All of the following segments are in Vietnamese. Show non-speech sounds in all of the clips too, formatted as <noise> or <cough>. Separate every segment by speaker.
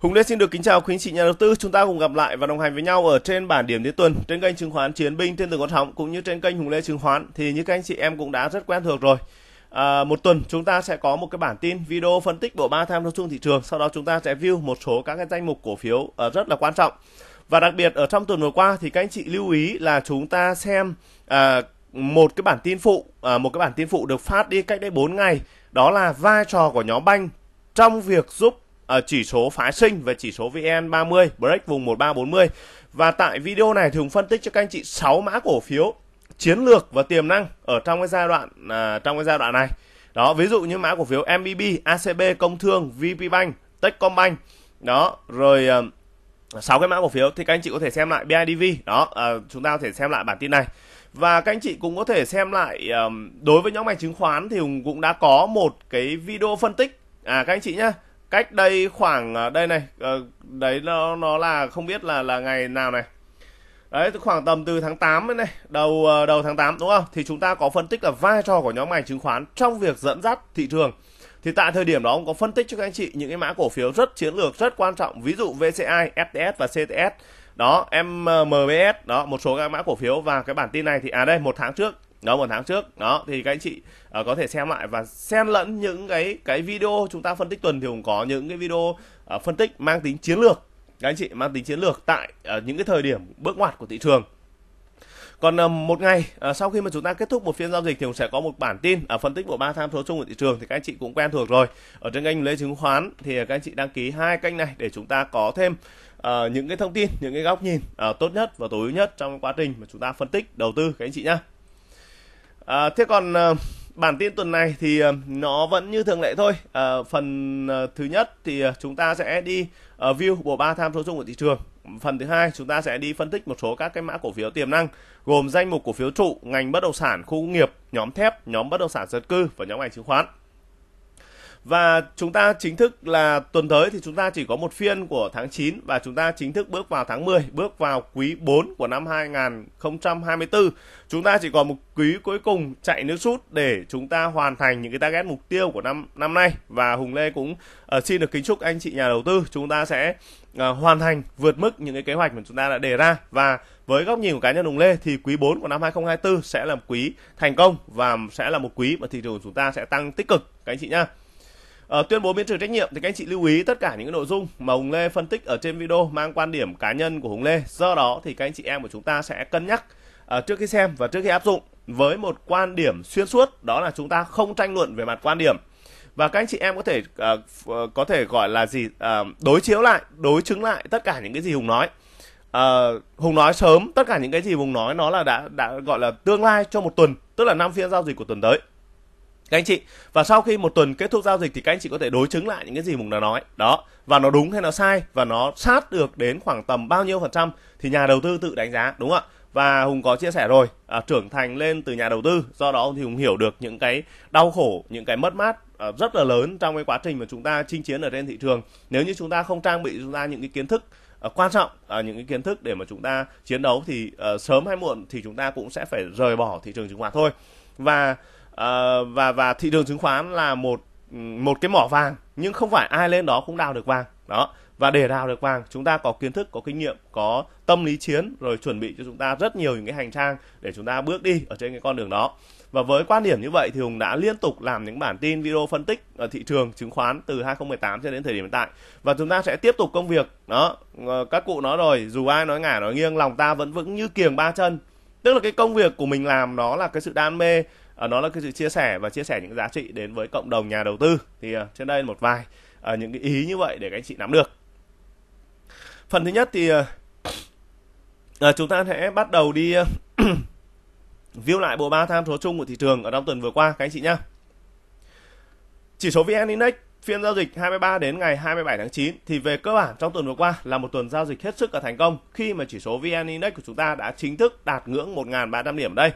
Speaker 1: Hùng Lê xin được kính chào quý anh chị nhà đầu tư. Chúng ta cùng gặp lại và đồng hành với nhau ở trên bản điểm cuối tuần trên kênh chứng khoán Chiến binh trên tường con sóng cũng như trên kênh Hùng Lê chứng khoán. Thì như các anh chị em cũng đã rất quen thuộc rồi. À, một tuần chúng ta sẽ có một cái bản tin video phân tích bộ ba tham số chung thị trường. Sau đó chúng ta sẽ view một số các cái danh mục cổ phiếu uh, rất là quan trọng. Và đặc biệt ở trong tuần vừa qua thì các anh chị lưu ý là chúng ta xem uh, một cái bản tin phụ, uh, một cái bản tin phụ được phát đi cách đây 4 ngày. Đó là vai trò của nhóm banh trong việc giúp Ờ, chỉ số phá sinh và chỉ số VN30 break vùng 1340. Và tại video này hùng phân tích cho các anh chị 6 mã cổ phiếu chiến lược và tiềm năng ở trong cái giai đoạn uh, trong cái giai đoạn này. Đó, ví dụ như mã cổ phiếu MBB, ACB, Công Thương, VPBank, Techcombank. Đó, rồi ờ, uh, 6 cái mã cổ phiếu thì các anh chị có thể xem lại BIDV. Đó, uh, chúng ta có thể xem lại bản tin này và các anh chị cũng có thể xem lại um, đối với nhóm ngành chứng khoán thì hùng cũng đã có một cái video phân tích à các anh chị nhé cách đây khoảng à, đây này ờ, đấy nó nó là không biết là là ngày nào này đấy khoảng tầm từ tháng 8 đến này đầu ờ, đầu tháng 8 đúng không thì chúng ta có phân tích là vai trò của nhóm ngành chứng khoán trong việc dẫn dắt thị trường thì tại thời điểm đó ông có phân tích cho các anh chị những cái mã cổ phiếu rất chiến lược rất quan trọng ví dụ VCI, FTS và CTS đó MMS đó một số các mã cổ phiếu và cái bản tin này thì à đây một tháng trước đó một tháng trước đó thì các anh chị uh, có thể xem lại và xen lẫn những cái cái video chúng ta phân tích tuần thì cũng có những cái video uh, phân tích mang tính chiến lược các anh chị mang tính chiến lược tại uh, những cái thời điểm bước ngoặt của thị trường còn uh, một ngày uh, sau khi mà chúng ta kết thúc một phiên giao dịch thì cũng sẽ có một bản tin ở uh, phân tích của ba tham số chung của thị trường thì các anh chị cũng quen thuộc rồi ở trên kênh lấy chứng khoán thì các anh chị đăng ký hai kênh này để chúng ta có thêm uh, những cái thông tin những cái góc nhìn uh, tốt nhất và tối ưu nhất trong quá trình mà chúng ta phân tích đầu tư các anh chị nhá À, thế còn à, bản tin tuần này thì à, nó vẫn như thường lệ thôi. À, phần à, thứ nhất thì à, chúng ta sẽ đi à, view bộ ba tham số chung của thị trường. Phần thứ hai chúng ta sẽ đi phân tích một số các cái mã cổ phiếu tiềm năng gồm danh mục cổ phiếu trụ, ngành bất động sản, khu công nghiệp, nhóm thép, nhóm bất động sản dân cư và nhóm ngành chứng khoán. Và chúng ta chính thức là tuần tới thì chúng ta chỉ có một phiên của tháng 9 và chúng ta chính thức bước vào tháng 10, bước vào quý 4 của năm 2024. Chúng ta chỉ còn một quý cuối cùng chạy nước rút để chúng ta hoàn thành những cái target mục tiêu của năm năm nay và Hùng Lê cũng uh, xin được kính chúc anh chị nhà đầu tư chúng ta sẽ uh, hoàn thành vượt mức những cái kế hoạch mà chúng ta đã đề ra và với góc nhìn của cá nhân Hùng Lê thì quý 4 của năm 2024 sẽ là một quý thành công và sẽ là một quý mà thị trường chúng ta sẽ tăng tích cực các anh chị nhá uh, tuyên bố miễn trừ trách nhiệm thì các anh chị lưu ý tất cả những cái nội dung mà Hùng Lê phân tích ở trên video mang quan điểm cá nhân của Hùng Lê. Do đó thì các anh chị em của chúng ta sẽ cân nhắc uh, trước khi xem và trước khi áp dụng với một quan điểm xuyên suốt đó là chúng ta không tranh luận về mặt quan điểm và các anh chị em có thể uh, có thể gọi là gì uh, đối chiếu lại đối chứng lại tất cả những cái gì hùng nói uh, hùng nói sớm tất cả những cái gì hùng nói nó là đã đã gọi là tương lai cho một tuần tức là năm phiên giao dịch của tuần tới các anh chị và sau khi một tuần kết thúc giao dịch thì các anh chị có thể đối chứng lại những cái gì mình đã nói đó và nó đúng hay nó sai và nó sát được đến khoảng tầm bao nhiêu phần trăm thì nhà đầu tư tự đánh giá đúng không ạ và hùng có chia sẻ rồi à, trưởng thành lên từ nhà đầu tư do đó thì hùng hiểu được những cái đau khổ những cái mất mát à, rất là lớn trong cái quá trình mà chúng ta chinh chiến ở trên thị trường nếu như chúng ta không trang bị chúng ta những cái kiến thức à, quan trọng à, những cái kiến thức để mà chúng ta chiến đấu thì à, sớm hay muộn thì chúng ta cũng sẽ phải rời bỏ thị trường chứng khoán thôi và Ờ, và và thị trường chứng khoán là một một cái mỏ vàng nhưng không phải ai lên đó cũng đào được vàng đó và để đào được vàng chúng ta có kiến thức có kinh nghiệm có tâm lý chiến rồi chuẩn bị cho chúng ta rất nhiều những cái hành trang để chúng ta bước đi ở trên cái con đường đó và với quan điểm như vậy thì Hùng đã liên tục làm những bản tin video phân tích ở thị trường chứng khoán từ 2018 cho đến thời điểm hiện tại. Và chúng ta sẽ tiếp tục công việc. Đó, ờ, các cụ nói rồi, dù ai nói ngả nói nghiêng, lòng ta vẫn vững như kiềng ba chân. Tức là cái công việc của mình làm đó là cái sự đam mê nó ờ, là cái sự chia sẻ và chia sẻ những giá trị đến với cộng đồng nhà đầu tư thì ờ, trên đây một vài ờ, những cái ý như vậy để các anh chị nắm được phần thứ nhất thì chúng ta sẽ bắt đầu đi uh, <clears throat> view lại bộ ba tham số chung của thị trường ở trong tuần vừa qua các anh chị nhá chỉ số vn index phiên giao dịch 23 đến ngày 27 tháng 9 thì về cơ bản trong tuần vừa qua là một tuần giao dịch hết sức là thành công khi mà chỉ số VN Index của chúng ta đã chính thức đạt ngưỡng 1.300 điểm đây.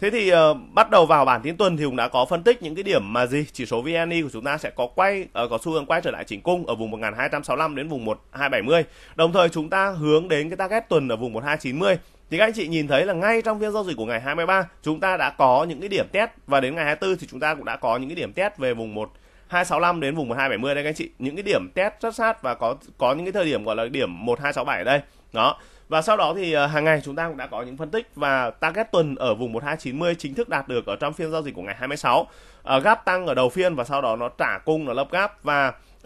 Speaker 1: Thế thì uh, bắt đầu vào bản tin tuần thì cũng đã có phân tích những cái điểm mà gì chỉ số VNI của chúng ta sẽ có quay uh, có xu hướng quay trở lại chỉnh cung ở vùng 1265 đến vùng 1270. Đồng thời chúng ta hướng đến cái target tuần ở vùng 1290 thì các anh chị nhìn thấy là ngay trong phiên giao dịch của ngày 23 chúng ta đã có những cái điểm test và đến ngày 24 thì chúng ta cũng đã có những cái điểm test về vùng 1 265 đến vùng 1270 đây các anh chị những cái điểm test rất sát và có có những cái thời điểm gọi là điểm 1267 đây đó và sau đó thì à, hàng ngày chúng ta cũng đã có những phân tích và target tuần ở vùng 1290 chính thức đạt được ở trong phiên giao dịch của ngày 26. Uh, à, gap tăng ở đầu phiên và sau đó nó trả cung nó lấp gap và uh,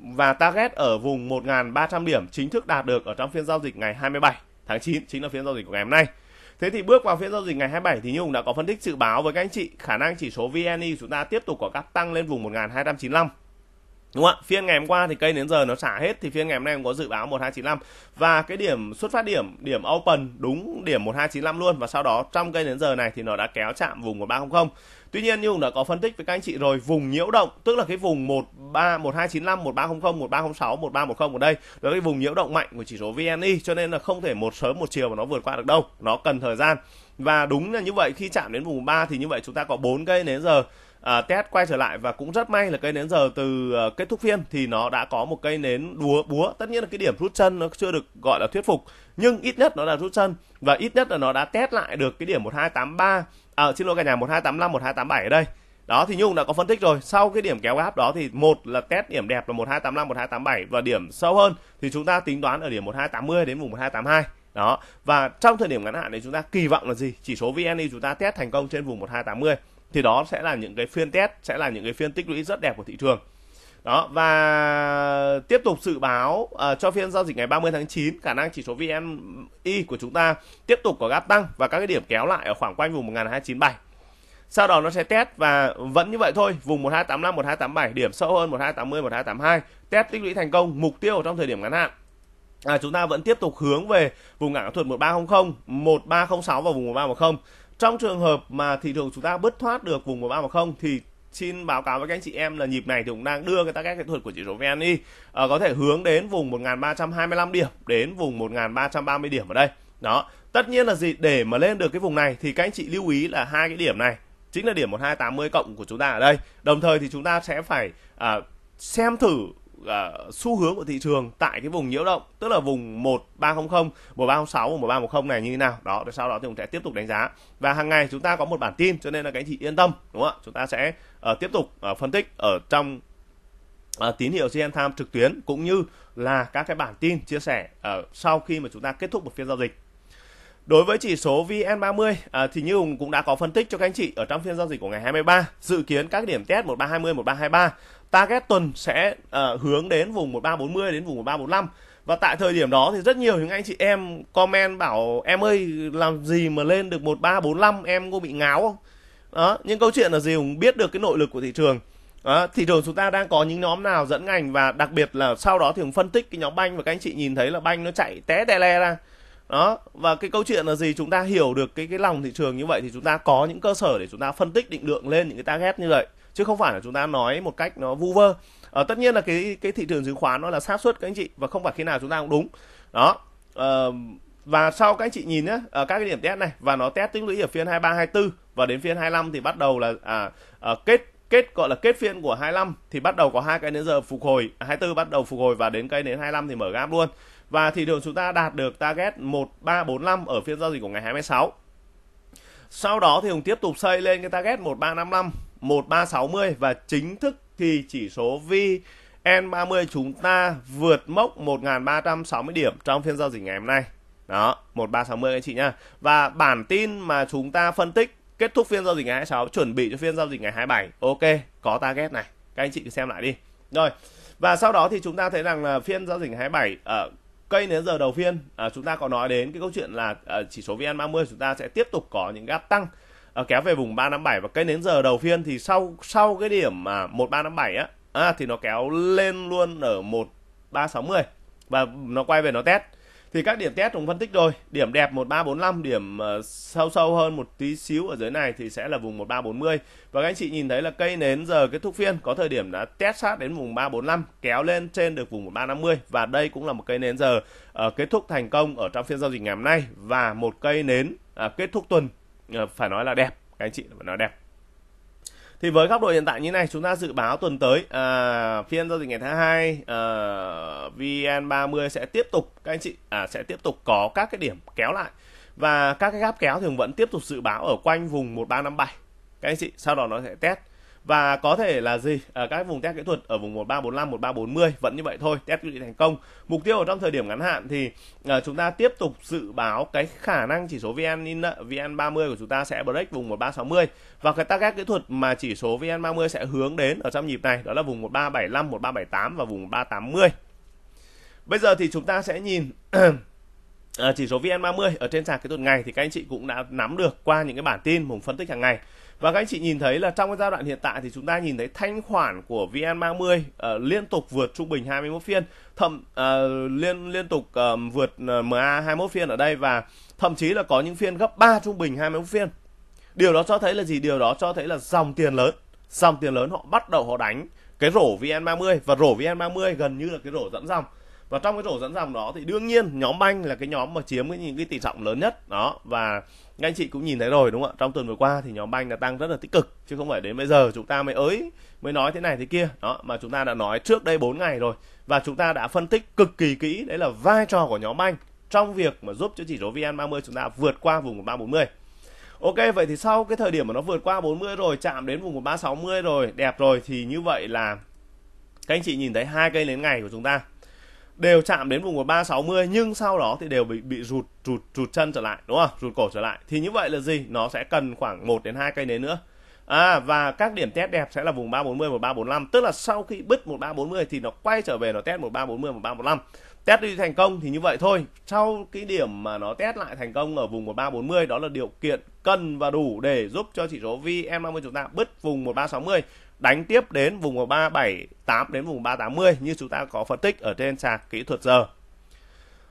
Speaker 1: và target ở vùng 1.300 điểm chính thức đạt được ở trong phiên giao dịch ngày 27 tháng 9 chính là phiên giao dịch của ngày hôm nay. Thế thì bước vào phiên giao dịch ngày 27 thì nhung đã có phân tích dự báo với các anh chị khả năng chỉ số VNI e chúng ta tiếp tục có gap tăng lên vùng 1295 Đúng không ạ? Phiên ngày hôm qua thì cây đến giờ nó xả hết thì phiên ngày hôm nay cũng có dự báo 1295 và cái điểm xuất phát điểm điểm open đúng điểm 1295 luôn và sau đó trong cây đến giờ này thì nó đã kéo chạm vùng 1300. Tuy nhiên như Hùng đã có phân tích với các anh chị rồi, vùng nhiễu động tức là cái vùng 13 1295 1300 1306 1310 ở đây là cái vùng nhiễu động mạnh của chỉ số VNI e, cho nên là không thể một sớm một chiều mà nó vượt qua được đâu, nó cần thời gian. Và đúng là như vậy khi chạm đến vùng 3 thì như vậy chúng ta có 4 cây đến giờ à, ờ, TS quay trở lại và cũng rất may là cây nến giờ từ à, kết thúc phiên thì nó đã có một cây nến đúa búa tất nhiên là cái điểm rút chân nó chưa được gọi là thuyết phục nhưng ít nhất nó là rút chân và ít nhất là nó đã test lại được cái điểm 1283 à, ờ, xin lỗi cả nhà 1285 1287 ở đây đó thì Nhung đã có phân tích rồi sau cái điểm kéo gáp đó thì một là test điểm đẹp là 1285 1287 và điểm sâu hơn thì chúng ta tính toán ở điểm 1280 đến vùng 1282 đó và trong thời điểm ngắn hạn này chúng ta kỳ vọng là gì chỉ số VN chúng ta test thành công trên vùng 1280 thì đó sẽ là những cái phiên test sẽ là những cái phiên tích lũy rất đẹp của thị trường đó và tiếp tục dự báo uh, cho phiên giao dịch ngày 30 tháng 9 khả năng chỉ số VNI của chúng ta tiếp tục có gáp tăng và các cái điểm kéo lại ở khoảng quanh vùng 1297 sau đó nó sẽ test và vẫn như vậy thôi vùng 1285 1287 điểm sâu hơn 1280 1282 test tích lũy thành công mục tiêu trong thời điểm ngắn hạn à, chúng ta vẫn tiếp tục hướng về vùng ngã thuật 1300 1306 và vùng 1310 trong trường hợp mà thị trường chúng ta bứt thoát được vùng một ba không thì xin báo cáo với các anh chị em là nhịp này thì cũng đang đưa cái target kỹ thuật của chỉ số VN à, ờ, có thể hướng đến vùng 1325 điểm đến vùng 1330 điểm ở đây. Đó, tất nhiên là gì để mà lên được cái vùng này thì các anh chị lưu ý là hai cái điểm này chính là điểm 1280 cộng của chúng ta ở đây. Đồng thời thì chúng ta sẽ phải à, xem thử uh, xu hướng của thị trường tại cái vùng nhiễu động tức là vùng 1300, 1306 và 1310 này như thế nào. Đó, để sau đó thì cũng sẽ tiếp tục đánh giá. Và hàng ngày chúng ta có một bản tin cho nên là các anh chị yên tâm đúng không ạ? Chúng ta sẽ uh, tiếp tục uh, phân tích ở trong À, tín hiệu CN Time trực tuyến cũng như là các cái bản tin chia sẻ uh, sau khi mà chúng ta kết thúc một phiên giao dịch. Đối với chỉ số VN30 thì như Hùng cũng đã có phân tích cho các anh chị ở trong phiên giao dịch của ngày 23, dự kiến các điểm test 1320, 1323 target tuần sẽ uh, hướng đến vùng 1340 đến vùng 1345 và tại thời điểm đó thì rất nhiều những anh chị em comment bảo em ơi làm gì mà lên được 1345 em có bị ngáo không đó nhưng câu chuyện là gì cũng biết được cái nội lực của thị trường đó, thị trường chúng ta đang có những nhóm nào dẫn ngành và đặc biệt là sau đó thì cũng phân tích cái nhóm banh và các anh chị nhìn thấy là banh nó chạy té tè le ra đó và cái câu chuyện là gì chúng ta hiểu được cái cái lòng thị trường như vậy thì chúng ta có những cơ sở để chúng ta phân tích định lượng lên những cái target như vậy chứ không phải là chúng ta nói một cách nó vu vơ à, tất nhiên là cái cái thị trường chứng khoán nó là xác suất các anh chị và không phải khi nào chúng ta cũng đúng đó à, và sau các anh chị nhìn nhé ở ờ, các cái điểm test này và nó test tích lũy ở phiên 23 24 và đến phiên 25 thì bắt đầu là à, à kết kết gọi là kết phiên của 25 thì bắt đầu có hai cái đến giờ phục hồi 24 à, bắt đầu phục hồi và đến cây đến 25 thì mở gap luôn và thị trường chúng ta đạt được target 1345 ở phiên giao dịch của ngày 26 sau đó thì Hùng tiếp tục xây lên cái target 1355 1360 và chính thức thì chỉ số VN30 chúng ta vượt mốc 1360 điểm trong phiên giao dịch ngày hôm nay. Đó, 1360 anh chị nhá. Và bản tin mà chúng ta phân tích kết thúc phiên giao dịch ngày 26 chuẩn bị cho phiên giao dịch ngày 27. Ok, có target này. Các anh chị cứ xem lại đi. Rồi. Và sau đó thì chúng ta thấy rằng là phiên giao dịch ngày 27 ở ờ, cây đến giờ đầu phiên à, chúng ta có nói đến cái câu chuyện là à, chỉ số VN30 chúng ta sẽ tiếp tục có những gap tăng Ờ, kéo về vùng 357 và cây nến giờ đầu phiên thì sau sau cái điểm mà 1357 á à, thì nó kéo lên luôn ở 1360 và nó quay về nó test. Thì các điểm test cũng phân tích rồi, điểm đẹp 1345, điểm uh, sâu sâu hơn một tí xíu ở dưới này thì sẽ là vùng 1340. Và các anh chị nhìn thấy là cây nến giờ kết thúc phiên có thời điểm đã test sát đến vùng 345, kéo lên trên được vùng 1350 và đây cũng là một cây nến giờ uh, kết thúc thành công ở trong phiên giao dịch ngày hôm nay và một cây nến uh, kết thúc tuần Ờ, phải nói là đẹp các anh chị phải nói đẹp thì với góc độ hiện tại như này chúng ta dự báo tuần tới à, phiên giao dịch ngày thứ hai à, ờ, VN30 sẽ tiếp tục các anh chị à, sẽ tiếp tục có các cái điểm kéo lại và các cái gáp kéo thì vẫn tiếp tục dự báo ở quanh vùng 1357 các anh chị sau đó nó sẽ test và có thể là gì ở ờ, các vùng test kỹ thuật ở vùng 1345 1340 vẫn như vậy thôi test quyết định thành công mục tiêu ở trong thời điểm ngắn hạn thì uh, chúng ta tiếp tục dự báo cái khả năng chỉ số VN in ờ, VN 30 của chúng ta sẽ break vùng 1360 và cái target kỹ thuật mà chỉ số VN 30 sẽ hướng đến ở trong nhịp này đó là vùng 1375 1378 và vùng 380 bây giờ thì chúng ta sẽ nhìn <clears throat> À, chỉ số VN30 ở trên sàn cái tuần ngày thì các anh chị cũng đã nắm được qua những cái bản tin mùng phân tích hàng ngày. Và các anh chị nhìn thấy là trong cái giai đoạn hiện tại thì chúng ta nhìn thấy thanh khoản của VN30 uh, liên tục vượt trung bình 21 phiên, thậm uh, liên liên tục uh, vượt uh, MA 21 phiên ở đây và thậm chí là có những phiên gấp 3 trung bình 21 phiên. Điều đó cho thấy là gì? Điều đó cho thấy là dòng tiền lớn, dòng tiền lớn họ bắt đầu họ đánh cái rổ VN30 và rổ VN30 gần như là cái rổ dẫn dòng và trong cái rổ dẫn dòng đó thì đương nhiên nhóm banh là cái nhóm mà chiếm cái, những cái tỷ trọng lớn nhất đó và anh chị cũng nhìn thấy rồi đúng không ạ trong tuần vừa qua thì nhóm banh đã tăng rất là tích cực chứ không phải đến bây giờ chúng ta mới ới mới nói thế này thế kia đó mà chúng ta đã nói trước đây 4 ngày rồi và chúng ta đã phân tích cực kỳ kỹ đấy là vai trò của nhóm banh trong việc mà giúp cho chỉ số VN30 chúng ta vượt qua vùng của 340 Ok vậy thì sau cái thời điểm mà nó vượt qua 40 rồi chạm đến vùng của 360 rồi đẹp rồi thì như vậy là các anh chị nhìn thấy hai cây nến ngày của chúng ta đều chạm đến vùng của 360 nhưng sau đó thì đều bị bị rụt rụt rụt chân trở lại đúng không? Rụt cổ trở lại. Thì như vậy là gì? Nó sẽ cần khoảng 1 đến 2 cây nến nữa. À và các điểm test đẹp sẽ là vùng 340 1345, tức là sau khi bứt 1340 thì nó quay trở về nó test 1340 1345. Test đi thành công thì như vậy thôi. Sau cái điểm mà nó test lại thành công ở vùng 1340 đó là điều kiện cần và đủ để giúp cho chỉ số VN30 chúng ta bứt vùng 1360 đánh tiếp đến vùng 378 đến vùng 380 như chúng ta có phân tích ở trên sàn kỹ thuật giờ.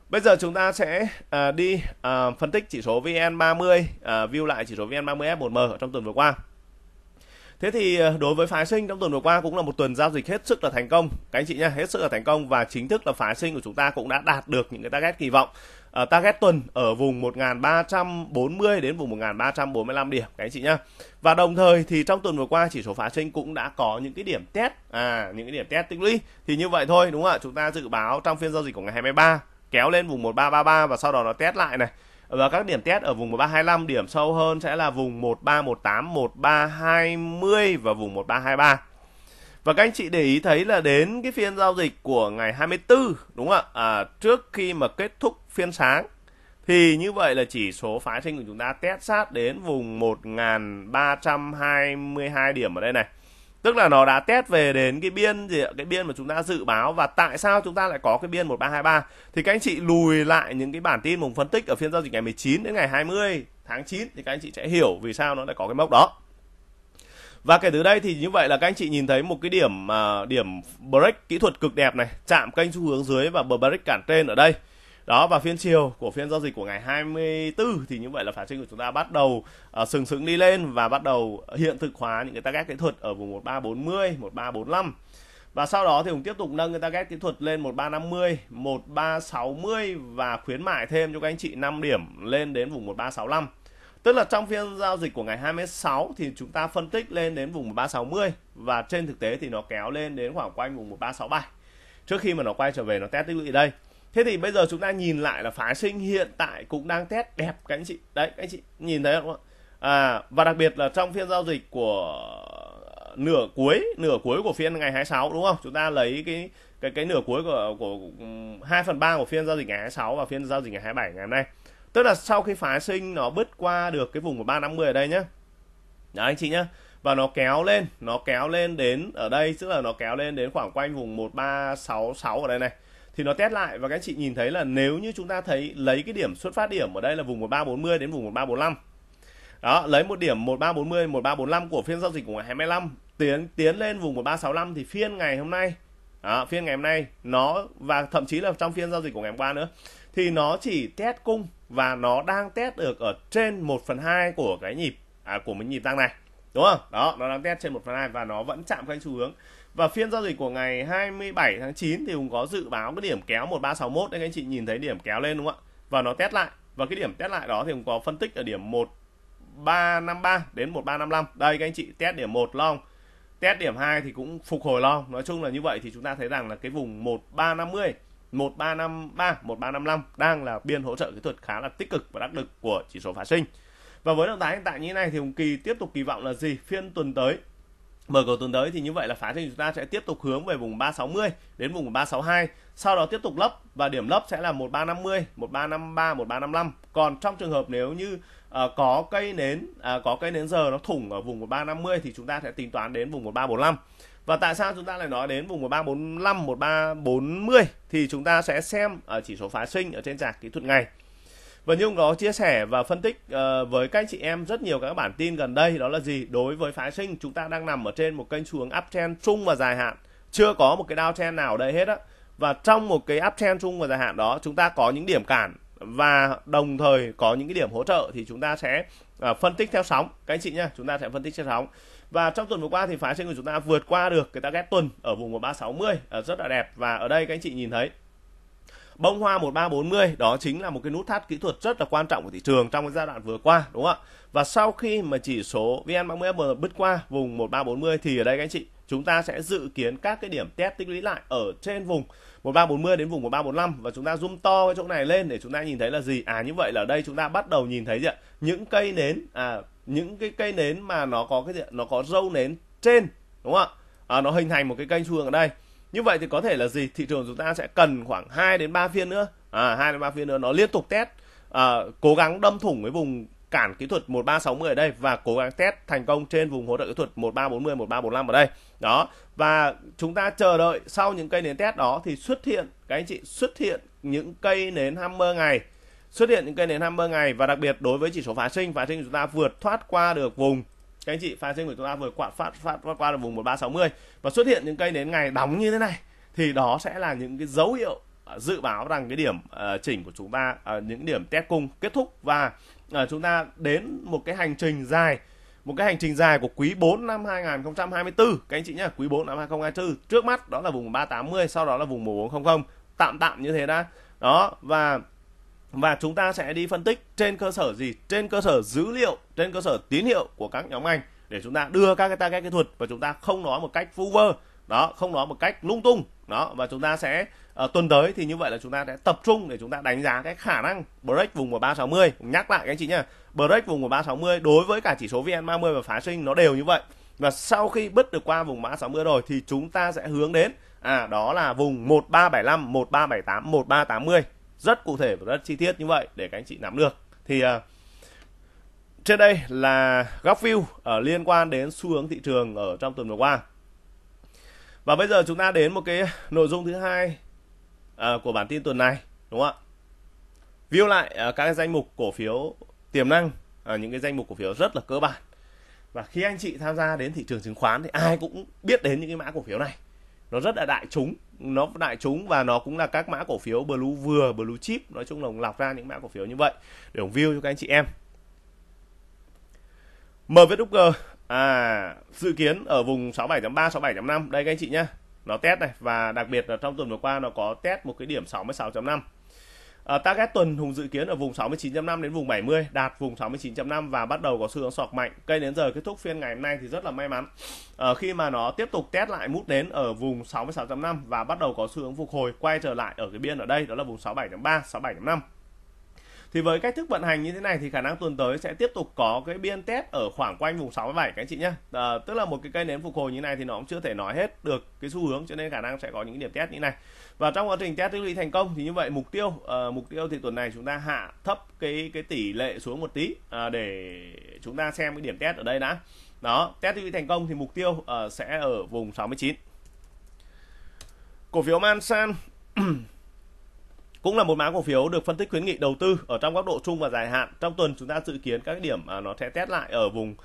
Speaker 1: Bây giờ chúng ta sẽ à, đi à, phân tích chỉ số VN30, à, view lại chỉ số VN30F1M ở trong tuần vừa qua. Thế thì à, đối với phái sinh trong tuần vừa qua cũng là một tuần giao dịch hết sức là thành công các anh chị nhé, hết sức là thành công và chính thức là phái sinh của chúng ta cũng đã đạt được những cái target kỳ vọng. Ờ, target tuần ở vùng 1340 đến vùng 1345 điểm các anh chị nhá. Và đồng thời thì trong tuần vừa qua chỉ số phá sinh cũng đã có những cái điểm test à những cái điểm test tích lũy thì như vậy thôi đúng không ạ? Chúng ta dự báo trong phiên giao dịch của ngày 23 kéo lên vùng 1333 và sau đó nó test lại này và các điểm test ở vùng 1325 điểm sâu hơn sẽ là vùng 1318, 1320 và vùng 1323. Và các anh chị để ý thấy là đến cái phiên giao dịch của ngày 24 đúng không ạ? À, trước khi mà kết thúc phiên sáng thì như vậy là chỉ số phái sinh của chúng ta test sát đến vùng 1322 điểm ở đây này. Tức là nó đã test về đến cái biên gì ạ? Cái biên mà chúng ta dự báo và tại sao chúng ta lại có cái biên 1323? Thì các anh chị lùi lại những cái bản tin mùng phân tích ở phiên giao dịch ngày 19 đến ngày 20 tháng 9 thì các anh chị sẽ hiểu vì sao nó lại có cái mốc đó. Và kể từ đây thì như vậy là các anh chị nhìn thấy một cái điểm uh, điểm break kỹ thuật cực đẹp này, chạm kênh xu hướng dưới và bờ break cản trên ở đây. Đó và phiên chiều của phiên giao dịch của ngày 24 thì như vậy là phản trinh của chúng ta bắt đầu uh, sừng sững đi lên và bắt đầu hiện thực hóa những cái target kỹ thuật ở vùng 1340, 1345. Và sau đó thì cũng tiếp tục nâng cái target kỹ thuật lên 1350, 1360 và khuyến mại thêm cho các anh chị 5 điểm lên đến vùng 1365. Tức là trong phiên giao dịch của ngày 26 thì chúng ta phân tích lên đến vùng 1360 và trên thực tế thì nó kéo lên đến khoảng quanh vùng 1367 trước khi mà nó quay trở về nó test tích lũy đây. Thế thì bây giờ chúng ta nhìn lại là phái sinh hiện tại cũng đang test đẹp các anh chị. Đấy các anh chị nhìn thấy không ạ? À, và đặc biệt là trong phiên giao dịch của nửa cuối nửa cuối của phiên ngày 26 đúng không? Chúng ta lấy cái cái cái nửa cuối của của 2 phần 3 của phiên giao dịch ngày 26 và phiên giao dịch ngày 27 ngày hôm nay tức là sau khi phá sinh nó bứt qua được cái vùng của 350 ở đây nhá đấy anh chị nhá và nó kéo lên nó kéo lên đến ở đây tức là nó kéo lên đến khoảng quanh vùng 1366 ở đây này thì nó test lại và các anh chị nhìn thấy là nếu như chúng ta thấy lấy cái điểm xuất phát điểm ở đây là vùng 1340 đến vùng 1345 đó lấy một điểm 1340 1345 của phiên giao dịch của ngày 25 tiến tiến lên vùng 1365 thì phiên ngày hôm nay đó, phiên ngày hôm nay nó và thậm chí là trong phiên giao dịch của ngày hôm qua nữa thì nó chỉ test cung và nó đang test được ở trên 1 phần 2 của cái nhịp à, của mình nhịp tăng này đúng không đó nó đang test trên 1 phần 2 và nó vẫn chạm cái xu hướng và phiên giao dịch của ngày 27 tháng 9 thì Hùng có dự báo cái điểm kéo 1361 đấy các anh chị nhìn thấy điểm kéo lên đúng không ạ và nó test lại và cái điểm test lại đó thì Hùng có phân tích ở điểm 1353 đến 1355 đây các anh chị test điểm 1 long test điểm 2 thì cũng phục hồi long nói chung là như vậy thì chúng ta thấy rằng là cái vùng 1350 1353, 1355 đang là biên hỗ trợ kỹ thuật khá là tích cực và đắc lực của chỉ số phái sinh. Và với động thái hiện tại như thế này thì Hồng Kỳ tiếp tục kỳ vọng là gì? Phiên tuần tới mở cầu tuần tới thì như vậy là phá sinh chúng ta sẽ tiếp tục hướng về vùng 360 đến vùng 362 sau đó tiếp tục lấp và điểm lấp sẽ là 1350 1353 1355 còn trong trường hợp nếu như uh, có cây nến uh, có cây nến giờ nó thủng ở vùng 1350 thì chúng ta sẽ tính toán đến vùng 1345 và tại sao chúng ta lại nói đến vùng 1345, 1340 thì chúng ta sẽ xem ở chỉ số phá sinh ở trên chart kỹ thuật ngày. Và như ông có chia sẻ và phân tích ờ, với các chị em rất nhiều các bản tin gần đây đó là gì? Đối với phái sinh chúng ta đang nằm ở trên một kênh xu hướng uptrend trung và dài hạn. Chưa có một cái downtrend nào ở đây hết á. Và trong một cái uptrend trung và dài hạn đó chúng ta có những điểm cản và đồng thời có những cái điểm hỗ trợ thì chúng ta sẽ ờ, phân tích theo sóng. Các anh chị nhá, chúng ta sẽ phân tích theo sóng và trong tuần vừa qua thì phá trên người chúng ta vượt qua được cái target tuần ở vùng 1360 ờ, rất là đẹp và ở đây các anh chị nhìn thấy bông hoa 1340 đó chính là một cái nút thắt kỹ thuật rất là quan trọng của thị trường trong cái giai đoạn vừa qua đúng không ạ và sau khi mà chỉ số VN30M bứt qua vùng 1340 thì ở đây các anh chị chúng ta sẽ dự kiến các cái điểm test tích lũy lại ở trên vùng 1340 đến vùng 1345 và chúng ta zoom to cái chỗ này lên để chúng ta nhìn thấy là gì à như vậy là ở đây chúng ta bắt đầu nhìn thấy gì ạ những cây nến à những cái cây nến mà nó có cái gì nó có râu nến trên đúng không ạ à, nó hình thành một cái kênh xu hướng ở đây như vậy thì có thể là gì thị trường chúng ta sẽ cần khoảng 2 đến 3 phiên nữa à, 2 đến 3 phiên nữa nó liên tục test à, cố gắng đâm thủng cái vùng cản kỹ thuật 1360 ở đây và cố gắng test thành công trên vùng hỗ trợ kỹ thuật 1340 1345 ở đây. Đó. Và chúng ta chờ đợi sau những cây nến test đó thì xuất hiện các anh chị xuất hiện những cây nến Hammer ngày xuất hiện những cây nến 20 ngày và đặc biệt đối với chỉ số phá sinh phá sinh của chúng ta vượt thoát qua được vùng các anh chị phá sinh của chúng ta vượt qua phát phát qua được vùng 1360 và xuất hiện những cây nến ngày đóng như thế này thì đó sẽ là những cái dấu hiệu à, dự báo rằng cái điểm uh, chỉnh của chúng ta uh, những điểm test cung kết thúc và uh, chúng ta đến một cái hành trình dài một cái hành trình dài của quý 4 năm 2024 các anh chị nhá quý 4 năm 2024 trước mắt đó là vùng 380 sau đó là vùng 1400 tạm tạm như thế đã đó và và chúng ta sẽ đi phân tích trên cơ sở gì trên cơ sở dữ liệu trên cơ sở tín hiệu của các nhóm ngành để chúng ta đưa các cái target kỹ thuật và chúng ta không nói một cách vu vơ đó không nói một cách lung tung đó và chúng ta sẽ uh, tuần tới thì như vậy là chúng ta sẽ tập trung để chúng ta đánh giá cái khả năng break vùng của 360 nhắc lại các anh chị nhá break vùng của 360 đối với cả chỉ số VN30 và phá sinh nó đều như vậy và sau khi bứt được qua vùng mã 60 rồi thì chúng ta sẽ hướng đến à đó là vùng 1375 1378 1380 rất cụ thể và rất chi tiết như vậy để các anh chị nắm được thì uh, trên đây là góc view ở à, liên quan đến xu hướng thị trường ở trong tuần vừa qua và bây giờ chúng ta đến một cái nội dung thứ hai uh, của bản tin tuần này đúng không ạ view lại uh, các cái danh mục cổ phiếu tiềm năng uh, những cái danh mục cổ phiếu rất là cơ bản và khi anh chị tham gia đến thị trường chứng khoán thì ai cũng biết đến những cái mã cổ phiếu này nó rất là đại chúng nó đại chúng và nó cũng là các mã cổ phiếu blue vừa blue chip nói chung là ông lọc ra những mã cổ phiếu như vậy để ông view cho các anh chị em MVG à dự kiến ở vùng 67.3 67.5 đây các anh chị nhá nó test này và đặc biệt là trong tuần vừa qua nó có test một cái điểm 66.5 À, ờ, target tuần Hùng dự kiến ở vùng 69.5 đến vùng 70, đạt vùng 69.5 và bắt đầu có xu hướng sọc mạnh. Cây đến giờ kết thúc phiên ngày hôm nay thì rất là may mắn. À, khi mà nó tiếp tục test lại mút đến ở vùng 66.5 và bắt đầu có xu hướng phục hồi quay trở lại ở cái biên ở đây đó là vùng 67.3, 67.5. Thì với cách thức vận hành như thế này thì khả năng tuần tới sẽ tiếp tục có cái biên test ở khoảng quanh vùng 67 các anh chị nhé. À, ờ, tức là một cái cây nến phục hồi như này thì nó cũng chưa thể nói hết được cái xu hướng cho nên khả năng sẽ có những điểm test như này và trong quá trình test tích lũy thành công thì như vậy mục tiêu uh, mục tiêu thì tuần này chúng ta hạ thấp cái cái tỷ lệ xuống một tí uh, để chúng ta xem cái điểm test ở đây đã đó test tích lũy thành công thì mục tiêu uh, sẽ ở vùng 69 cổ phiếu Mansan <clears throat> cũng là một mã cổ phiếu được phân tích khuyến nghị đầu tư ở trong góc độ chung và dài hạn trong tuần chúng ta dự kiến các điểm uh, nó sẽ test lại ở vùng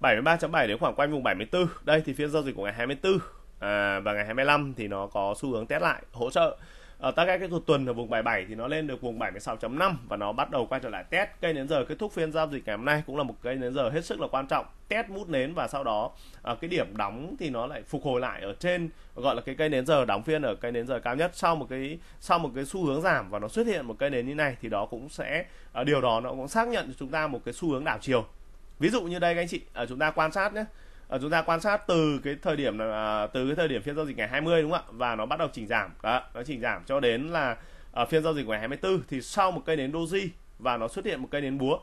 Speaker 1: 73.7 đến khoảng quanh vùng 74 đây thì phiên giao dịch của ngày 24 à, và ngày 25 thì nó có xu hướng test lại hỗ trợ ở ờ, tất cả các tuần tuần ở vùng 77 thì nó lên được vùng 76.5 và nó bắt đầu quay trở lại test cây nến giờ kết thúc phiên giao dịch ngày hôm nay cũng là một cây nến giờ hết sức là quan trọng test mút nến và sau đó à, cái điểm đóng thì nó lại phục hồi lại ở trên gọi là cái cây nến giờ đóng phiên ở cây nến giờ cao nhất sau một cái sau một cái xu hướng giảm và nó xuất hiện một cây nến như này thì đó cũng sẽ à, điều đó nó cũng xác nhận cho chúng ta một cái xu hướng đảo chiều ví dụ như đây các anh chị à, chúng ta quan sát nhé à, chúng ta quan sát từ cái thời điểm là à, từ cái thời điểm phiên giao dịch ngày 20 đúng không ạ và nó bắt đầu chỉnh giảm đó nó chỉnh giảm cho đến là ở à, phiên giao dịch ngày 24 thì sau một cây nến doji và nó xuất hiện một cây nến búa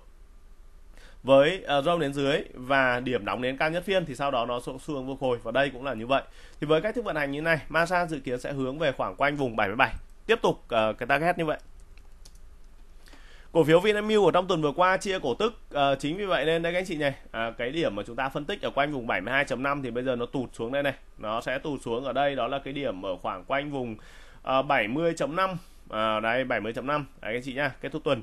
Speaker 1: với uh, râu đến dưới và điểm đóng đến cao nhất phiên thì sau đó nó xuống xu hướng vô hồi và đây cũng là như vậy thì với cách thức vận hành như này Masa dự kiến sẽ hướng về khoảng quanh vùng 77 tiếp tục uh, cái target như vậy cổ phiếu Vinamilk ở trong tuần vừa qua chia cổ tức à, chính vì vậy nên đây các anh chị này à, cái điểm mà chúng ta phân tích ở quanh vùng 72.5 thì bây giờ nó tụt xuống đây này nó sẽ tụt xuống ở đây đó là cái điểm ở khoảng quanh vùng à, ờ, 70.5 à, đây 70.5 đấy các anh chị nhá kết thúc tuần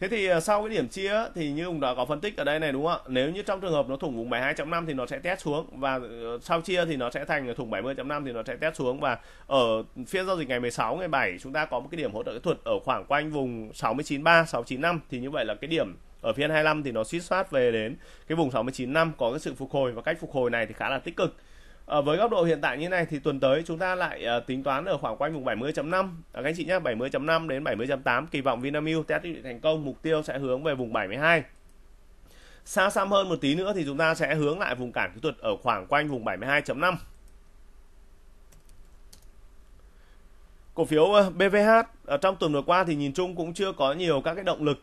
Speaker 1: Thế thì à, sau cái điểm chia thì như ông đã có phân tích ở đây này đúng không ạ? Nếu như trong trường hợp nó thủng vùng 72.5 thì nó sẽ test xuống và ờ, sau chia thì nó sẽ thành thủng 70.5 thì nó sẽ test xuống và ở phiên giao dịch ngày 16 ngày 7 chúng ta có một cái điểm hỗ trợ kỹ thuật ở khoảng quanh vùng 693 695 thì như vậy là cái điểm ở phiên 25 thì nó suýt soát về đến cái vùng 69 năm có cái sự phục hồi và cách phục hồi này thì khá là tích cực. À, với góc độ hiện tại như này thì tuần tới chúng ta lại à, tính toán ở khoảng quanh vùng 70.5 à, các anh chị nhé 70.5 đến 70.8 kỳ vọng Vinamilk test định thành công mục tiêu sẽ hướng về vùng 72 xa xăm hơn một tí nữa thì chúng ta sẽ hướng lại vùng cản kỹ thuật ở khoảng quanh vùng 72.5 cổ phiếu ờ, BVH ở trong tuần vừa qua thì nhìn chung cũng chưa có nhiều các cái động lực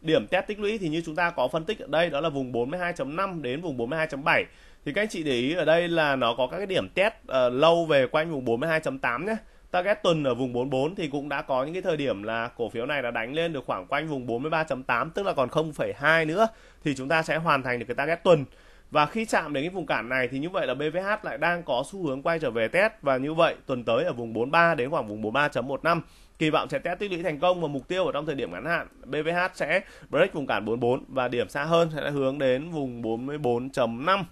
Speaker 1: điểm test tích lũy thì như chúng ta có phân tích ở đây đó là vùng 42.5 đến vùng 42.7 thì các anh chị để ý ở đây là nó có các cái điểm test uh, lâu về quanh vùng 42.8 nhé target tuần ở vùng 44 thì cũng đã có những cái thời điểm là cổ phiếu này đã đánh lên được khoảng quanh vùng 43.8 tức là còn 0,2 nữa thì chúng ta sẽ hoàn thành được cái target tuần và khi chạm đến cái vùng cản này thì như vậy là BVH lại đang có xu hướng quay trở về test và như vậy tuần tới ở vùng 43 đến khoảng vùng 43.15 kỳ vọng sẽ test tích lũy thành công và mục tiêu ở trong thời điểm ngắn hạn BVH sẽ break vùng cản 44 và điểm xa hơn sẽ hướng đến vùng 44.5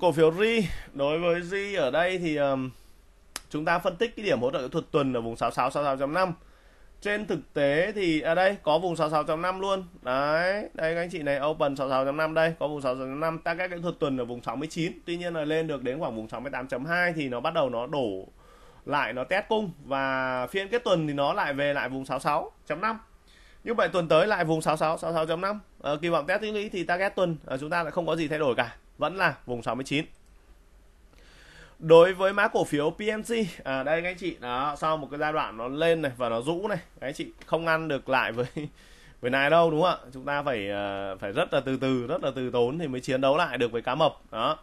Speaker 1: cổ phiếu ri đối với ri ở đây thì um, chúng ta phân tích cái điểm hỗ trợ kỹ thuật tuần ở vùng 6666.5 trên thực tế thì ở à đây có vùng 66.5 luôn đấy đây các anh chị này open 66.5 đây có vùng 66.5 ta các kỹ thuật tuần ở vùng 69 tuy nhiên là lên được đến khoảng vùng 68.2 thì nó bắt đầu nó đổ lại nó test cung và phiên kết tuần thì nó lại về lại vùng 66.5 như vậy tuần tới lại vùng 66 66.5 à, kỳ vọng test tích lũy thì target tuần à, chúng ta lại không có gì thay đổi cả vẫn là vùng 69 đối với mã cổ phiếu PNC à, đây anh chị đó sau một cái giai đoạn nó lên này và nó rũ này anh chị không ăn được lại với <laughs> với này đâu đúng không ạ chúng ta phải à, phải rất là từ từ rất là từ tốn thì mới chiến đấu lại được với cá mập đó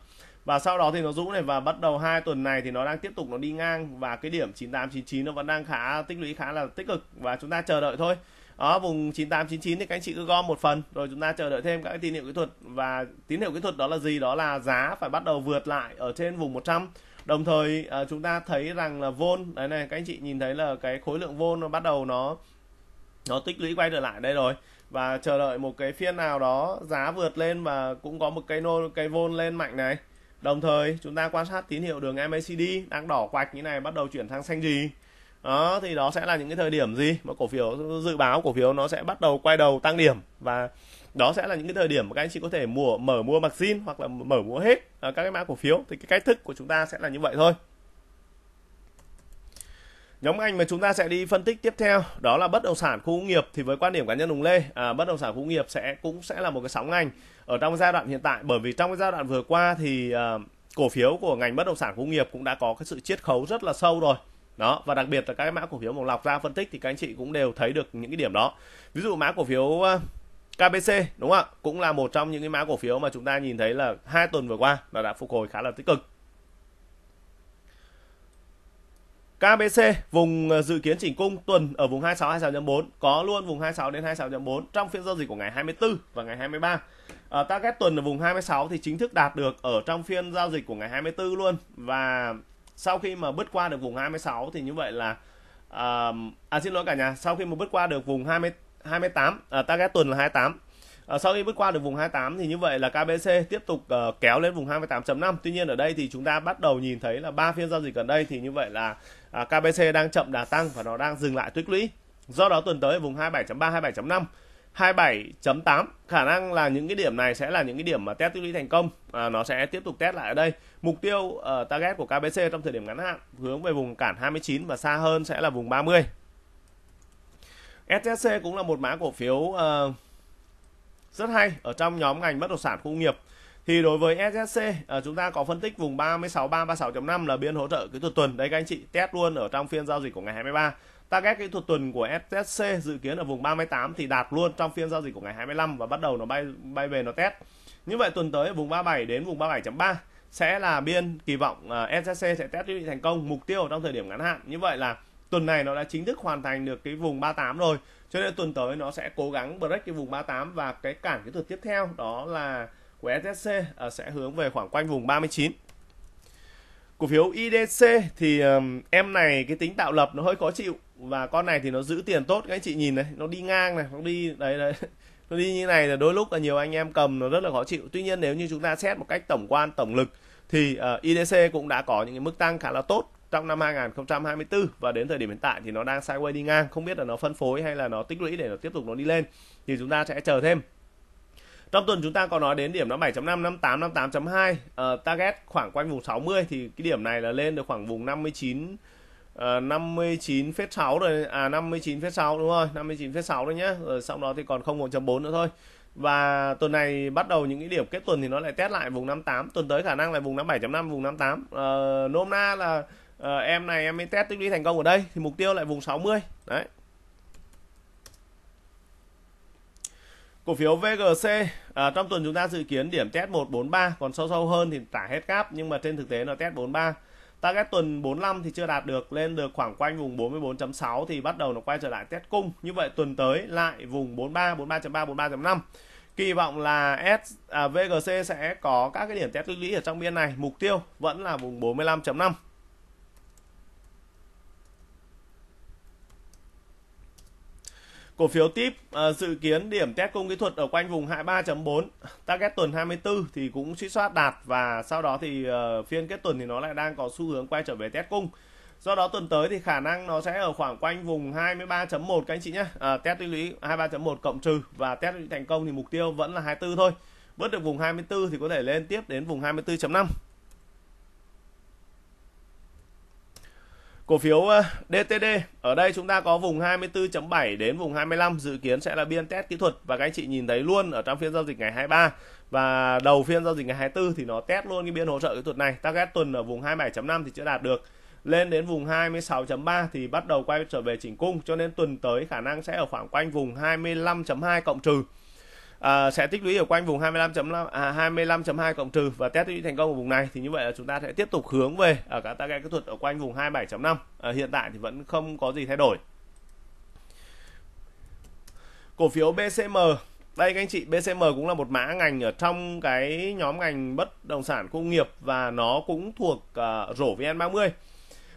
Speaker 1: và sau đó thì nó rũ này và bắt đầu hai tuần này thì nó đang tiếp tục nó đi ngang và cái điểm 9899 nó vẫn đang khá tích lũy khá là tích cực và chúng ta chờ đợi thôi ở vùng 9899 thì các anh chị cứ gom một phần rồi chúng ta chờ đợi thêm các tín hiệu kỹ thuật và tín hiệu kỹ thuật đó là gì đó là giá phải bắt đầu vượt lại ở trên vùng 100 đồng thời à, chúng ta thấy rằng là vôn đấy này các anh chị nhìn thấy là cái khối lượng vôn nó bắt đầu nó nó tích lũy quay trở lại đây rồi và chờ đợi một cái phiên nào đó giá vượt lên và cũng có một cái nô cái vôn lên mạnh này đồng thời chúng ta quan sát tín hiệu đường MACD đang đỏ quạch như này bắt đầu chuyển sang xanh gì đó thì đó sẽ là những cái thời điểm gì mà cổ phiếu dự báo cổ phiếu nó sẽ bắt đầu quay đầu tăng điểm và đó sẽ là những cái thời điểm mà các anh chị có thể mua mở mua mặc xin hoặc là mở mua hết à, các cái mã cổ phiếu thì cái cách thức của chúng ta sẽ là như vậy thôi nhóm ngành mà chúng ta sẽ đi phân tích tiếp theo đó là bất động sản khu công nghiệp thì với quan điểm cá nhân hùng lê à, bất động sản khu công nghiệp sẽ cũng sẽ là một cái sóng ngành ở trong giai đoạn hiện tại bởi vì trong cái giai đoạn vừa qua thì à, cổ phiếu của ngành bất động sản khu công nghiệp cũng đã có cái sự chiết khấu rất là sâu rồi đó và đặc biệt là các mã cổ phiếu mà lọc ra phân tích thì các anh chị cũng đều thấy được những cái điểm đó ví dụ mã cổ phiếu ờ, KBC đúng không ạ cũng là một trong những cái mã cổ phiếu mà chúng ta nhìn thấy là hai tuần vừa qua nó đã phục hồi khá là tích cực KBC vùng ờ, dự kiến chỉnh cung tuần ở vùng 26 26.4 có luôn vùng 26 đến 26.4 trong phiên giao dịch của ngày 24 và ngày 23. À, ờ, target tuần ở vùng 26 thì chính thức đạt được ở trong phiên giao dịch của ngày 24 luôn và sau khi mà bứt qua được vùng 26 thì như vậy là à, à xin lỗi cả nhà sau khi mà bứt qua được vùng 20 28 à, target tuần là 28 à, ờ, sau khi bước qua được vùng 28 thì như vậy là KBC tiếp tục uh, kéo lên vùng 28.5 tuy nhiên ở đây thì chúng ta bắt đầu nhìn thấy là ba phiên giao dịch gần đây thì như vậy là uh, à, KBC đang chậm đà tăng và nó đang dừng lại tích lũy do đó tuần tới vùng 27.3 27.5 27.8 khả năng là những cái điểm này sẽ là những cái điểm mà test tích lũy thành công à, nó sẽ tiếp tục test lại ở đây mục tiêu uh, target của KBC trong thời điểm ngắn hạn hướng về vùng cản 29 và xa hơn sẽ là vùng 30 SSC cũng là một mã cổ phiếu uh, rất hay ở trong nhóm ngành bất động sản khu nghiệp thì đối với SSC uh, ờ, chúng ta có phân tích vùng 36 336.5 là biên hỗ trợ kỹ tuần tuần đây các anh chị test luôn ở trong phiên giao dịch của ngày 23 Target kỹ thuật tuần của FTSC dự kiến ở vùng 38 thì đạt luôn trong phiên giao dịch của ngày 25 và bắt đầu nó bay bay về nó test. Như vậy tuần tới ở vùng 37 đến vùng 37.3 sẽ là biên kỳ vọng uh, sẽ test định thành công mục tiêu trong thời điểm ngắn hạn. Như vậy là tuần này nó đã chính thức hoàn thành được cái vùng 38 rồi. Cho nên tuần tới nó sẽ cố gắng break cái vùng 38 và cái cản kỹ thuật tiếp theo đó là của SSC à, sẽ hướng về khoảng quanh vùng 39 cổ phiếu IDC thì um, em này cái tính tạo lập nó hơi khó chịu và con này thì nó giữ tiền tốt các anh chị nhìn này nó đi ngang này nó đi đấy đấy <laughs> nó đi như này là đôi lúc là nhiều anh em cầm nó rất là khó chịu tuy nhiên nếu như chúng ta xét một cách tổng quan tổng lực thì uh, ờ, IDC cũng đã có những cái mức tăng khá là tốt trong năm 2024 và đến thời điểm hiện tại thì nó đang sideways đi ngang không biết là nó phân phối hay là nó tích lũy để nó tiếp tục nó đi lên thì chúng ta sẽ chờ thêm trong tuần chúng ta có nói đến điểm nó 7.5 58 58.2 uh, target khoảng quanh vùng 60 thì cái điểm này là lên được khoảng vùng 59 à, ờ, 59,6 rồi à 59,6 đúng rồi 59,6 đấy nhá rồi sau đó thì còn 0,4 nữa thôi và tuần này bắt đầu những cái điểm kết tuần thì nó lại test lại vùng 58 tuần tới khả năng là vùng 57.5 vùng 58 à, ờ, nôm na là à, em này em mới test tích lũy thành công ở đây thì mục tiêu lại vùng 60 đấy Cổ phiếu VGC à, trong tuần chúng ta dự kiến điểm test 143 còn sâu sâu hơn thì tả hết cáp nhưng mà trên thực tế nó test 43 Target tuần 45 thì chưa đạt được lên được khoảng quanh vùng 44.6 thì bắt đầu nó quay trở lại test cung. Như vậy tuần tới lại vùng 43, 43.3, 43.5. Kỳ vọng là S à, VGC sẽ có các cái điểm test lý ở trong biên này, mục tiêu vẫn là vùng 45.5. Cổ phiếu TIP ờ, dự kiến điểm test cung kỹ thuật ở quanh vùng 23.4, target tuần 24 thì cũng suy soát đạt và sau đó thì ờ, phiên kết tuần thì nó lại đang có xu hướng quay trở về test cung. Do đó tuần tới thì khả năng nó sẽ ở khoảng quanh vùng 23.1 các anh chị nhé. À, test tích lũy 23.1 cộng trừ và test thành công thì mục tiêu vẫn là 24 thôi. Bớt được vùng 24 thì có thể lên tiếp đến vùng 24.5. Cổ phiếu DTD ờ, ở đây chúng ta có vùng 24.7 đến vùng 25 dự kiến sẽ là biên test kỹ thuật và các anh chị nhìn thấy luôn ở trong phiên giao dịch ngày 23 và đầu phiên giao dịch ngày 24 thì nó test luôn cái biên hỗ trợ kỹ thuật này. Target tuần ở vùng 27.5 thì chưa đạt được. Lên đến vùng 26.3 thì bắt đầu quay trở về chỉnh cung cho nên tuần tới khả năng sẽ ở khoảng quanh vùng 25.2 cộng trừ. À, sẽ tích lũy ở quanh vùng 25.5 à, 25.2 cộng trừ và test lũy thành công ở vùng này thì như vậy là chúng ta sẽ tiếp tục hướng về ở à, các target kỹ thuật ở quanh vùng 27.5 à, hiện tại thì vẫn không có gì thay đổi cổ phiếu BCM đây các anh chị BCM cũng là một mã ngành ở trong cái nhóm ngành bất động sản công nghiệp và nó cũng thuộc uh, rổ VN30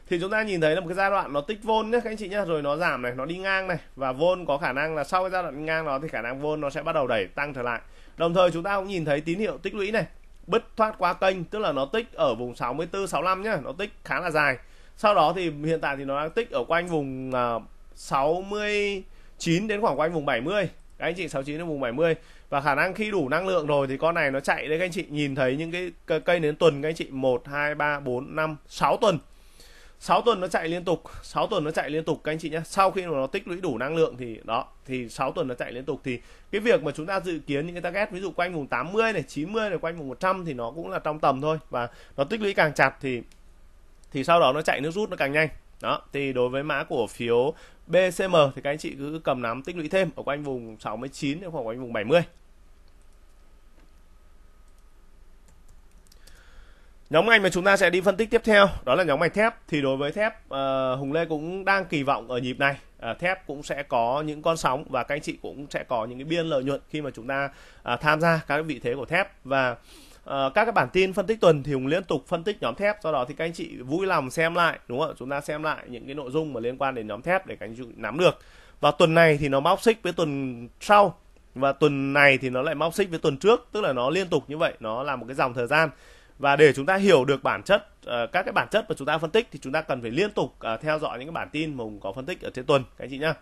Speaker 1: thì chúng ta nhìn thấy là một cái giai đoạn nó tích vôn nhé các anh chị nhé rồi nó giảm này nó đi ngang này và vôn có khả năng là sau cái giai đoạn ngang đó thì khả năng vôn nó sẽ bắt đầu đẩy tăng trở lại đồng thời chúng ta cũng nhìn thấy tín hiệu tích lũy này bứt thoát qua kênh tức là nó tích ở vùng 64 65 nhá nó tích khá là dài sau đó thì hiện tại thì nó đang tích ở quanh vùng 69 à, đến khoảng quanh vùng 70 các anh chị 69 đến vùng 70 và khả năng khi đủ năng lượng rồi thì con này nó chạy đấy các anh chị nhìn thấy những cái cây đến tuần các anh chị 1 2 3 4 5 6 tuần 6 tuần nó chạy liên tục 6 tuần nó chạy liên tục các anh chị nhé sau khi mà nó tích lũy đủ năng lượng thì đó thì 6 tuần nó chạy liên tục thì cái việc mà chúng ta dự kiến những cái target ví dụ quanh vùng 80 này 90 này quanh vùng 100 thì nó cũng là trong tầm thôi và nó tích lũy càng chặt thì thì sau đó nó chạy nước rút nó càng nhanh đó thì đối với mã của phiếu BCM thì các anh chị cứ cầm nắm tích lũy thêm ở quanh vùng 69 đến khoảng quanh vùng 70 Nhóm ngành mà chúng ta sẽ đi phân tích tiếp theo đó là nhóm ngành thép. Thì đối với thép, uh, Hùng Lê cũng đang kỳ vọng ở nhịp này uh, thép cũng sẽ có những con sóng và các anh chị cũng sẽ có những cái biên lợi nhuận khi mà chúng ta uh, tham gia các vị thế của thép và Uh, các cái bản tin phân tích tuần thì Hùng liên tục phân tích nhóm thép do đó thì các anh chị vui lòng xem lại đúng không ạ chúng ta xem lại những cái nội dung mà liên quan đến nhóm thép để các anh chị nắm được và tuần này thì nó móc xích với tuần sau và tuần này thì nó lại móc xích với tuần trước tức là nó liên tục như vậy nó là một cái dòng thời gian và để chúng ta hiểu được bản chất ờ, các cái bản chất mà chúng ta phân tích thì chúng ta cần phải liên tục ờ, theo dõi những cái bản tin mà Hùng có phân tích ở trên tuần các anh chị nhá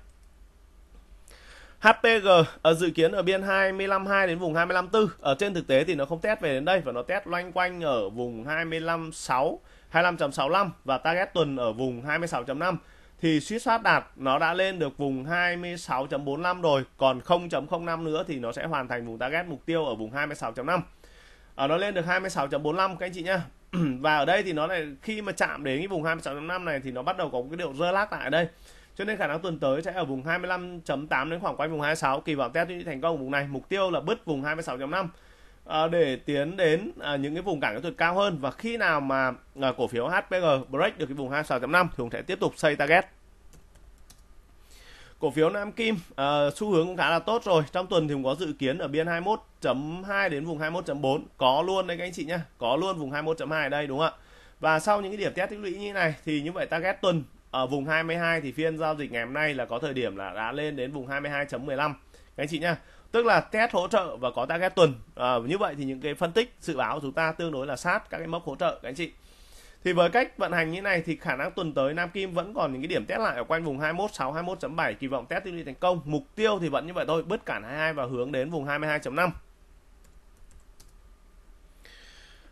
Speaker 1: HPG ờ, dự kiến ở biên 252 đến vùng 254 ở trên thực tế thì nó không test về đến đây và nó test loanh quanh ở vùng 256 25.65 và target tuần ở vùng 26.5 thì suýt soát đạt nó đã lên được vùng 26.45 rồi còn 0.05 nữa thì nó sẽ hoàn thành vùng target mục tiêu ở vùng 26.5 ở ờ, nó lên được 26.45 các anh chị nhá <clears throat> và ở đây thì nó này khi mà chạm đến cái vùng 26.5 này thì nó bắt đầu có cái điều rơ lác lại đây cho nên khả năng tuần tới sẽ ở vùng 25.8 đến khoảng quanh vùng 26 kỳ vọng test thành công vùng này mục tiêu là bứt vùng 26.5 à, ờ, để tiến đến à, những cái vùng cản kỹ thuật cao hơn và khi nào mà à, cổ phiếu HPG break được cái vùng 26.5 thì cũng sẽ tiếp tục xây target Cổ phiếu Nam Kim à, xu hướng cũng khá là tốt rồi. Trong tuần thì cũng có dự kiến ở biên 21.2 đến vùng 21.4. Có luôn đấy các anh chị nhá. Có luôn vùng 21.2 đây đúng không ạ? Và sau những cái điểm test tích lũy như này thì như vậy target tuần ở vùng 22 thì phiên giao dịch ngày hôm nay là có thời điểm là đã lên đến vùng 22.15 các anh chị nhá tức là test hỗ trợ và có target tuần à, như vậy thì những cái phân tích dự báo của chúng ta tương đối là sát các cái mốc hỗ trợ các anh chị thì với cách vận hành như này thì khả năng tuần tới Nam Kim vẫn còn những cái điểm test lại ở quanh vùng 21.6 21.7 kỳ vọng test tiêu đi thành công mục tiêu thì vẫn như vậy thôi bứt cản 22 và hướng đến vùng 22.5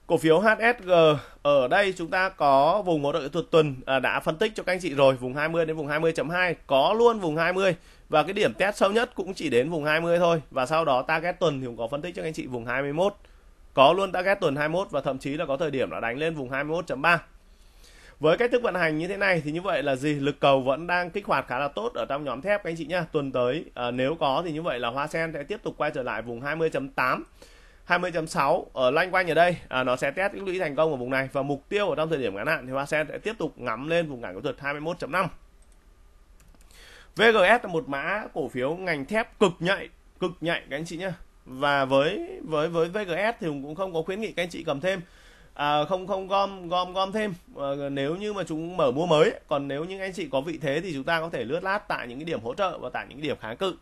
Speaker 1: cổ phiếu HSG ở đây chúng ta có vùng hỗ trợ thuật tuần à, đã phân tích cho các anh chị rồi vùng 20 đến vùng 20.2 có luôn vùng 20 và cái điểm test sâu nhất cũng chỉ đến vùng 20 thôi và sau đó target tuần thì cũng có phân tích cho các anh chị vùng 21 có luôn target tuần 21 và thậm chí là có thời điểm đã đánh lên vùng 21.3. Với cách thức vận hành như thế này thì như vậy là gì? Lực cầu vẫn đang kích hoạt khá là tốt ở trong nhóm thép các anh chị nhá. Tuần tới à, nếu có thì như vậy là Hoa Sen sẽ tiếp tục quay trở lại vùng 20.8 20.6 ở loanh quanh ở đây à, nó sẽ test tích lũy thành công ở vùng này và mục tiêu ở trong thời điểm ngắn hạn thì Hoa Sen sẽ tiếp tục ngắm lên vùng cản kỹ thuật 21.5. VGS là một mã cổ phiếu ngành thép cực nhạy, cực nhạy các anh chị nhá và với với với VGS thì cũng không có khuyến nghị các anh chị cầm thêm à, không không gom gom gom thêm à, nếu như mà chúng mở mua mới còn nếu như anh chị có vị thế thì chúng ta có thể lướt lát tại những cái điểm hỗ trợ và tại những cái điểm kháng cự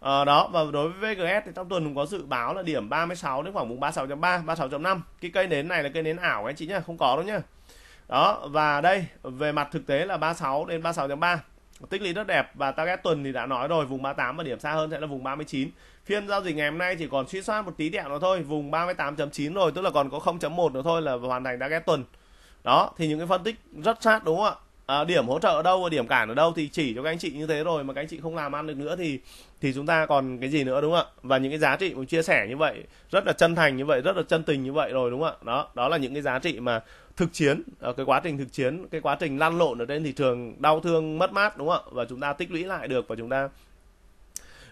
Speaker 1: à, đó và đối với VGS thì trong tuần cũng có dự báo là điểm 36 đến khoảng vùng 36.3 36.5 cái cây nến này là cây nến ảo anh chị nhá không có đâu nhá đó và đây về mặt thực tế là 36 đến 36.3 tích lũy rất đẹp và target tuần thì đã nói rồi vùng 38 và điểm xa hơn sẽ là vùng 39 phiên giao dịch ngày hôm nay chỉ còn suy soát một tí đẹo nữa thôi vùng 38.9 rồi tức là còn có 0.1 nữa thôi là hoàn thành target tuần đó thì những cái phân tích rất sát đúng không ạ à, điểm hỗ trợ ở đâu và điểm cản ở đâu thì chỉ cho các anh chị như thế rồi mà các anh chị không làm ăn được nữa thì thì chúng ta còn cái gì nữa đúng không ạ và những cái giá trị mình chia sẻ như vậy rất là chân thành như vậy rất là chân tình như vậy rồi đúng không ạ đó đó là những cái giá trị mà thực chiến ờ, cái quá trình thực chiến cái quá trình lăn lộn ở trên thị trường đau thương mất mát đúng không ạ và chúng ta tích lũy lại được và chúng ta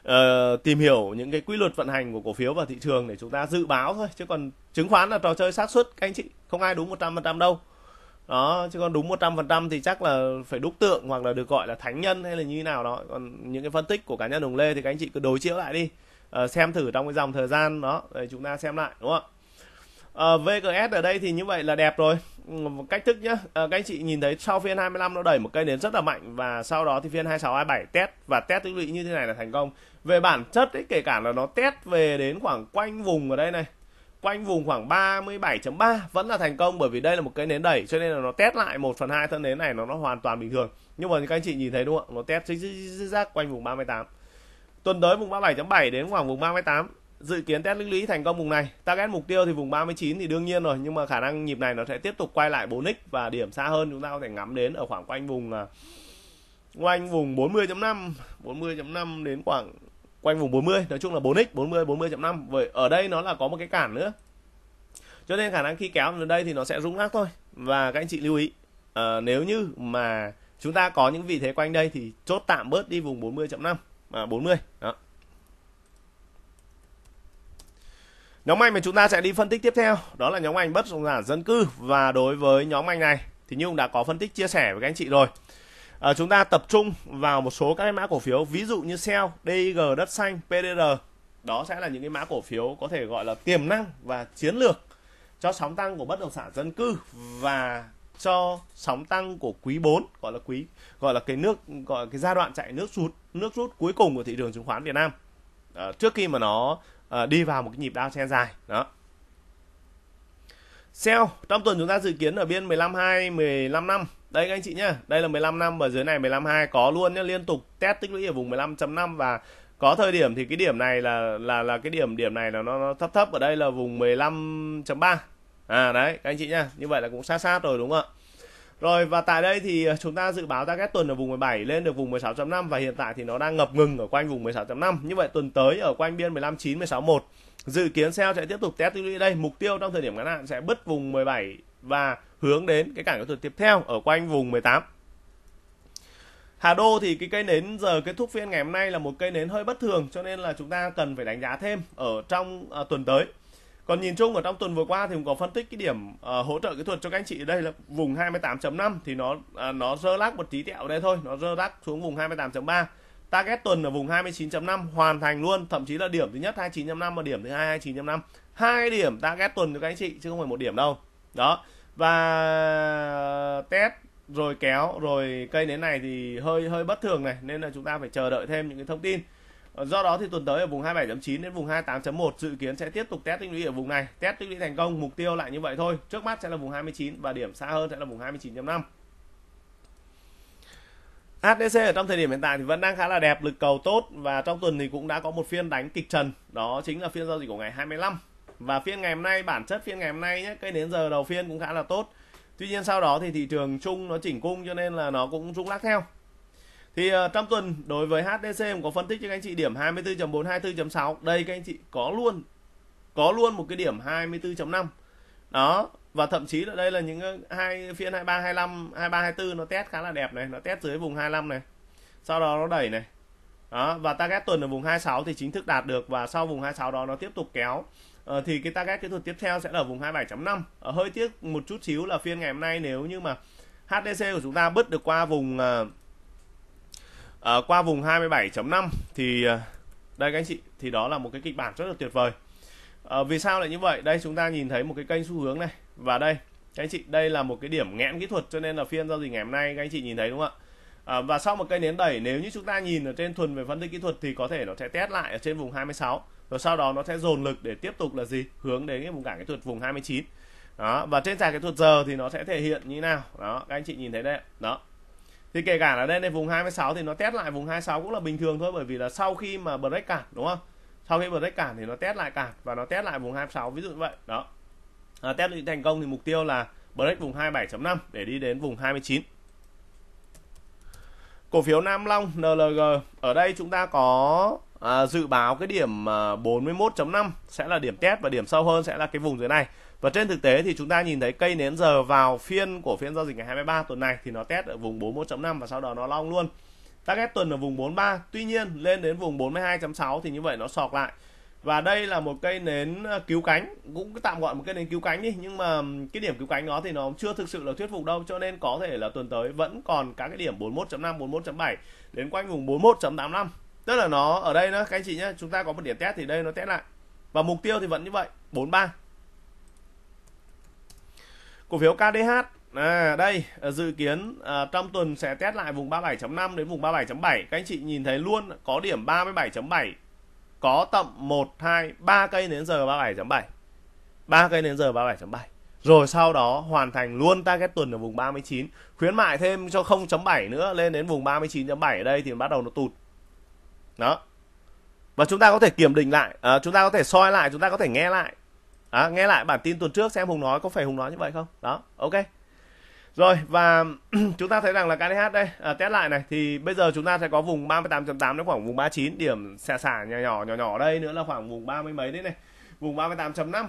Speaker 1: uh, tìm hiểu những cái quy luật vận hành của cổ phiếu và thị trường để chúng ta dự báo thôi chứ còn chứng khoán là trò chơi xác suất các anh chị không ai đúng 100% đâu đó chứ còn đúng một trăm phần trăm thì chắc là phải đúc tượng hoặc là được gọi là thánh nhân hay là như thế nào đó còn những cái phân tích của cá nhân đồng lê thì các anh chị cứ đối chiếu lại đi à, xem thử trong cái dòng thời gian đó để chúng ta xem lại đúng không ạ à, ờ, VGS ở đây thì như vậy là đẹp rồi cách thức nhá à, các anh chị nhìn thấy sau phiên 25 nó đẩy một cây đến rất là mạnh và sau đó thì phiên 26 27 test và test tích lũy như thế này là thành công về bản chất ấy kể cả là nó test về đến khoảng quanh vùng ở đây này quanh vùng khoảng 37.3 vẫn là thành công bởi vì đây là một cái nến đẩy cho nên là nó test lại 1 phần 2 thân nến này nó, nó hoàn toàn bình thường nhưng mà các anh chị nhìn thấy đúng không nó test rác quanh vùng 38 tuần tới vùng 37.7 đến khoảng vùng 38 dự kiến test lý lý thành công vùng này target mục tiêu thì vùng 39 thì đương nhiên rồi nhưng mà khả năng nhịp này nó sẽ tiếp tục quay lại 4x và điểm xa hơn chúng ta có thể ngắm đến ở khoảng quanh vùng à, quanh vùng 40.5 40.5 đến khoảng quanh vùng 40 nói chung là 4x 40 40.5 vậy ở đây nó là có một cái cản nữa cho nên khả năng khi kéo vào đây thì nó sẽ rung lắc thôi và các anh chị lưu ý à, nếu như mà chúng ta có những vị thế quanh đây thì chốt tạm bớt đi vùng 40.5 à, 40 đó nhóm ngành mà chúng ta sẽ đi phân tích tiếp theo đó là nhóm ngành bất động sản dân cư và đối với nhóm ngành này thì như cũng đã có phân tích chia sẻ với các anh chị rồi à, chúng ta tập trung vào một số các cái mã cổ phiếu ví dụ như Shell, DIG, Đất Xanh, PDR đó sẽ là những cái mã cổ phiếu có thể gọi là tiềm năng và chiến lược cho sóng tăng của bất động sản dân cư và cho sóng tăng của quý 4 gọi là quý gọi là cái nước gọi là cái giai đoạn chạy nước rút nước rút cuối cùng của thị trường chứng khoán Việt Nam à, trước khi mà nó à, đi vào một cái nhịp đao chen dài đó Sell trong tuần chúng ta dự kiến ở biên 15 2 15 năm đây các anh chị nhá, đây là 15 năm và dưới này 15.2 có luôn nhá, liên tục test tích lũy ở vùng 15.5 và có thời điểm thì cái điểm này là là là cái điểm điểm này là nó, nó thấp thấp ở đây là vùng 15.3. À đấy các anh chị nhá, như vậy là cũng sát sát rồi đúng không ạ? Rồi và tại đây thì à, chúng ta dự báo target tuần ở vùng 17 lên được vùng 16.5 và hiện tại thì nó đang ngập ngừng ở quanh vùng 16.5. Như vậy tuần tới ở quanh biên 15.9, 16.1 dự kiến sell sẽ tiếp tục test tích lũy đây, mục tiêu trong thời điểm ngắn hạn sẽ bứt vùng 17 và hướng đến cái cản kỹ thuật tiếp theo ở quanh vùng 18 Hà Đô thì cái cây nến giờ kết thúc phiên ngày hôm nay là một cây nến hơi bất thường cho nên là chúng ta cần phải đánh giá thêm ở trong à, tuần tới. Còn nhìn chung ở trong tuần vừa qua thì cũng có phân tích cái điểm à, hỗ trợ kỹ thuật cho các anh chị ở đây là vùng 28.5 thì nó à, nó rơ lắc một tí tẹo ở đây thôi, nó rơ lắc xuống vùng 28.3. Target tuần ở vùng 29.5 hoàn thành luôn, thậm chí là điểm thứ nhất 29.5 và điểm thứ hai 29.5. Hai điểm target tuần cho các anh chị chứ không phải một điểm đâu. Đó và ờ, test rồi kéo rồi cây nến này thì hơi hơi bất thường này nên là chúng ta phải chờ đợi thêm những cái thông tin ờ, do đó thì tuần tới ở vùng 27.9 đến vùng 28.1 dự kiến sẽ tiếp tục test tích lũy ở vùng này test tích lũy thành công mục tiêu lại như vậy thôi trước mắt sẽ là vùng 29 và điểm xa hơn sẽ là vùng 29.5 HDC ở trong thời điểm hiện tại thì vẫn đang khá là đẹp, lực cầu tốt và trong tuần thì cũng đã có một phiên đánh kịch trần, đó chính là phiên giao dịch của ngày 25 và phiên ngày hôm nay bản chất phiên ngày hôm nay nhé cây đến giờ đầu phiên cũng khá là tốt tuy nhiên sau đó thì thị trường chung nó chỉnh cung cho nên là nó cũng rung lắc theo thì uh, trong tuần đối với HDC cũng có phân tích cho anh chị điểm 24.4 24.6 đây các anh chị có luôn có luôn một cái điểm 24.5 đó và thậm chí là đây là những ờ, hai phiên 23 25 23 24 nó test khá là đẹp này nó test dưới vùng 25 này sau đó nó đẩy này đó và target tuần ở vùng 26 thì chính thức đạt được và sau vùng 26 đó nó tiếp tục kéo Ờ, thì cái target kỹ thuật tiếp theo sẽ là vùng 27.5 ờ, hơi tiếc một chút xíu là phiên ngày hôm nay nếu như mà HDC của chúng ta bứt được qua vùng uh, qua vùng 27.5 thì uh, đây các anh chị thì đó là một cái kịch bản rất là tuyệt vời uh, vì sao lại như vậy đây chúng ta nhìn thấy một cái kênh xu hướng này và đây các anh chị đây là một cái điểm nghẽn kỹ thuật cho nên là phiên giao dịch ngày hôm nay các anh chị nhìn thấy đúng không ạ uh, và sau một cây nến đẩy nếu như chúng ta nhìn ở trên thuần về phân tích kỹ thuật thì có thể nó sẽ test lại ở trên vùng 26 rồi sau đó nó sẽ dồn lực để tiếp tục là gì hướng đến cái vùng cản kỹ thuật vùng 29 đó và trên sàn kỹ thuật giờ thì nó sẽ thể hiện như nào đó các anh chị nhìn thấy đây đó thì kể cả là đây này vùng 26 thì nó test lại vùng 26 cũng là bình thường thôi bởi vì là sau khi mà break cản đúng không sau khi break cản thì nó test lại cản và nó test lại vùng 26 ví dụ như vậy đó à, test định thành công thì mục tiêu là break vùng 27.5 để đi đến vùng 29 cổ phiếu Nam Long NLG ở đây chúng ta có à, dự báo cái điểm 41.5 à, sẽ là điểm test và điểm sâu hơn sẽ là cái vùng dưới này và trên thực tế thì chúng ta nhìn thấy cây nến giờ vào phiên của phiên giao dịch ngày 23 tuần này thì nó test ở vùng 41.5 và sau đó nó long luôn target tuần ở vùng 43 tuy nhiên lên đến vùng 42.6 thì như vậy nó sọc lại và đây là một cây nến à, cứu cánh cũng tạm gọi một cây nến cứu cánh đi nhưng mà cái điểm cứu cánh đó thì nó chưa thực sự là thuyết phục đâu cho nên có thể là tuần tới vẫn còn các cái điểm 41.5 41.7 đến quanh vùng 41.85 tức là nó ở đây nữa, các anh chị nhé chúng ta có một điểm test thì đây nó test lại và mục tiêu thì vẫn như vậy 43 cổ phiếu KDH à, đây à, dự kiến à, trong tuần sẽ test lại vùng 37.5 đến vùng 37.7 các anh chị nhìn thấy luôn có điểm 37.7 có tầm 1 2 3 cây đến giờ 37.7 3 cây đến giờ 37.7 rồi sau đó hoàn thành luôn target tuần ở vùng 39 khuyến mại thêm cho 0.7 nữa lên đến vùng 39.7 ở đây thì bắt đầu nó tụt đó và chúng ta có thể kiểm định lại à, chúng ta có thể soi lại chúng ta có thể nghe lại à, nghe lại bản tin tuần trước xem hùng nói có phải hùng nói như vậy không đó ok rồi và <clears throat> chúng ta thấy rằng là KDH đây à, test lại này thì bây giờ chúng ta sẽ có vùng 38.8 đến khoảng vùng 39 điểm xà xả nhỏ nhỏ nhỏ nhỏ đây nữa là khoảng vùng 30 mấy đấy này vùng 38.5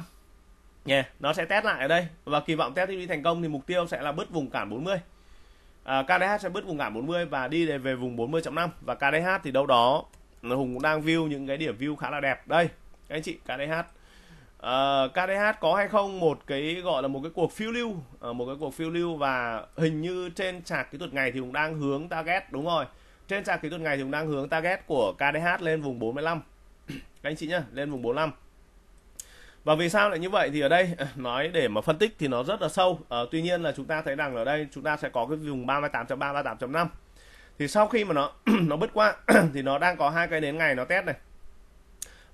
Speaker 1: nha yeah, nó sẽ test lại ở đây và kỳ vọng test đi thành công thì mục tiêu sẽ là bứt vùng cản 40 à, KDH sẽ bứt vùng cản 40 và đi về vùng 40.5 và KDH thì đâu đó hùng cũng đang view những cái điểm view khá là đẹp đây các anh chị kdh uh, ờ, kdh có hay không một cái gọi là một cái cuộc phiêu lưu uh, một cái cuộc phiêu lưu và hình như trên chạc kỹ thuật ngày thì cũng đang hướng target đúng rồi trên chạc kỹ thuật ngày thì cũng đang hướng target của kdh lên vùng 45 các anh chị nhá lên vùng 45 và vì sao lại như vậy thì ở đây à, nói để mà phân tích thì nó rất là sâu. À, tuy nhiên là chúng ta thấy rằng ở đây chúng ta sẽ có cái vùng 38.3 38.5 thì sau khi mà nó <clears throat> nó bứt qua <clears throat> thì nó đang có hai cây nến ngày nó test này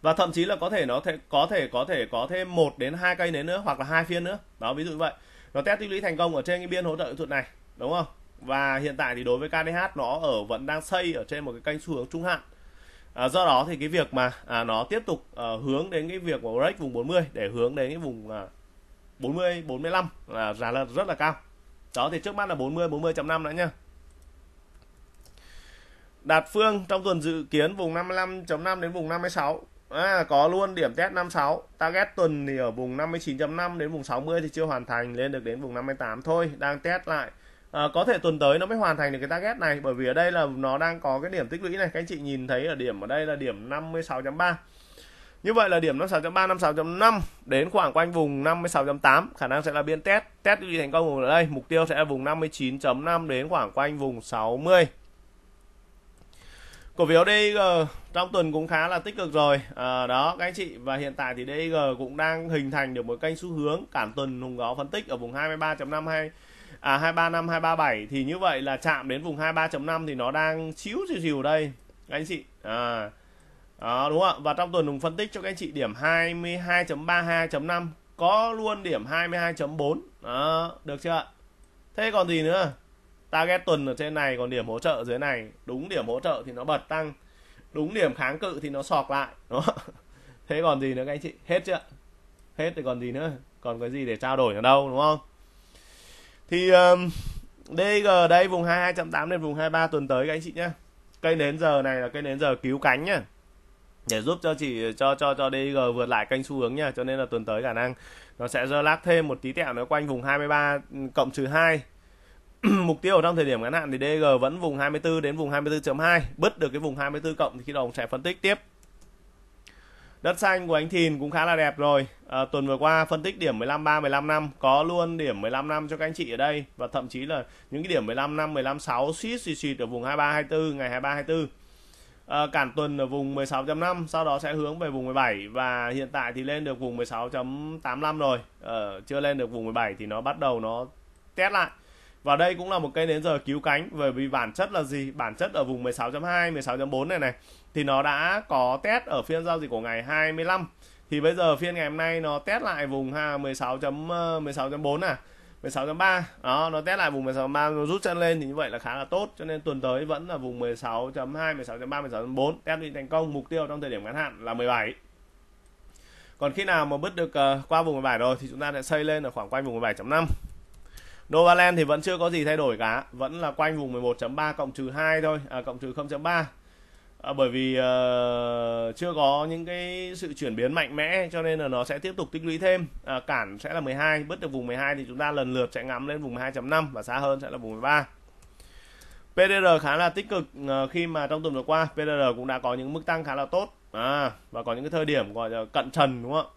Speaker 1: và thậm chí là có thể nó thể, có thể có thể có thêm một đến hai cây nến nữa hoặc là hai phiên nữa đó ví dụ như vậy nó test tích lũy thành công ở trên cái biên hỗ trợ kỹ thuật này đúng không và hiện tại thì đối với KDH nó ở vẫn đang xây ở trên một cái kênh xu hướng trung hạn à, do đó thì cái việc mà à, nó tiếp tục à, hướng đến cái việc của break vùng 40 để hướng đến cái vùng à, 40 45 là giá là rất là cao đó thì trước mắt là 40 40.5 nữa nha Đạt Phương trong tuần dự kiến vùng 55.5 đến vùng 56. À, có luôn điểm test 56. Target tuần thì ở vùng 59.5 đến vùng 60 thì chưa hoàn thành lên được đến vùng 58 thôi, đang test lại. À, có thể tuần tới nó mới hoàn thành được cái target này bởi vì ở đây là nó đang có cái điểm tích lũy này, các anh chị nhìn thấy ở điểm ở đây là điểm 56.3. Như vậy là điểm 56.3, 56.5 đến khoảng quanh vùng 56.8 khả năng sẽ là biên test. Test duy thành công ở đây, mục tiêu sẽ là vùng 59.5 đến khoảng quanh vùng 60 cổ phiếu DIG trong tuần cũng khá là tích cực rồi à, đó các anh chị và hiện tại thì DIG cũng đang hình thành được một kênh xu hướng cản tuần hùng gó phân tích ở vùng 23.52 à 235 237 thì như vậy là chạm đến vùng 23.5 thì nó đang chiếu chiều chiều đây các anh chị à đó đúng không ạ và trong tuần hùng phân tích cho các anh chị điểm 22.32.5 có luôn điểm 22.4 đó được chưa ạ thế còn gì nữa target tuần ở trên này còn điểm hỗ trợ dưới này đúng điểm hỗ trợ thì nó bật tăng đúng điểm kháng cự thì nó sọc lại đó <laughs> thế còn gì nữa các anh chị hết chưa hết thì còn gì nữa còn cái gì để trao đổi ở đâu đúng không thì um, DG đây vùng 22.8 đến vùng 23 tuần tới các anh chị nhé cây nến giờ này là cây nến giờ cứu cánh nhá để giúp cho chỉ cho cho cho DG vượt lại kênh xu hướng nha cho nên là tuần tới khả năng nó sẽ rơi lát thêm một tí tẹo nó quanh vùng 23 ừ, cộng trừ 2 <clears throat> mục tiêu ở trong thời điểm ngắn hạn thì DG vẫn vùng 24 đến vùng 24.2 bứt được cái vùng 24 cộng thì khi đồng sẽ phân tích tiếp đất xanh của anh Thìn cũng khá là đẹp rồi à, tuần vừa qua phân tích điểm 15 3 15 năm có luôn điểm 15 năm cho các anh chị ở đây và thậm chí là những cái điểm 15 năm 15 6 suýt suýt suýt ở vùng 23 24 ngày 23 24 à, cản tuần ở vùng 16.5 sau đó sẽ hướng về vùng 17 và hiện tại thì lên được vùng 16.85 rồi à, chưa lên được vùng 17 thì nó bắt đầu nó test lại và đây cũng là một cây nến giờ cứu cánh bởi vì bản chất là gì? Bản chất ở vùng 16.2, 16.4 này này thì nó đã có test ở phiên giao dịch của ngày 25. Thì bây giờ phiên ngày hôm nay nó test lại vùng 16.16.4 à 16.3 đó nó test lại vùng 16.3 nó rút chân lên thì như vậy là khá là tốt cho nên tuần tới vẫn là vùng 16.2 16.3 16.4 test đi thành công mục tiêu trong thời điểm ngắn hạn là 17 còn khi nào mà bứt được uh, qua vùng 17 rồi thì chúng ta sẽ xây lên ở khoảng quanh vùng 17.5 Novaland thì vẫn chưa có gì thay đổi cả, vẫn là quanh vùng 11.3 cộng trừ 2 thôi, à, cộng trừ 0.3. À, bởi vì uh, chưa có những cái sự chuyển biến mạnh mẽ cho nên là nó sẽ tiếp tục tích lũy thêm. À, cản sẽ là 12, bứt được vùng 12 thì chúng ta lần lượt sẽ ngắm lên vùng 12.5 và xa hơn sẽ là vùng 13. PDR khá là tích cực ờ, khi mà trong tuần vừa qua PDR cũng đã có những mức tăng khá là tốt à, và có những cái thời điểm gọi là cận trần đúng không ạ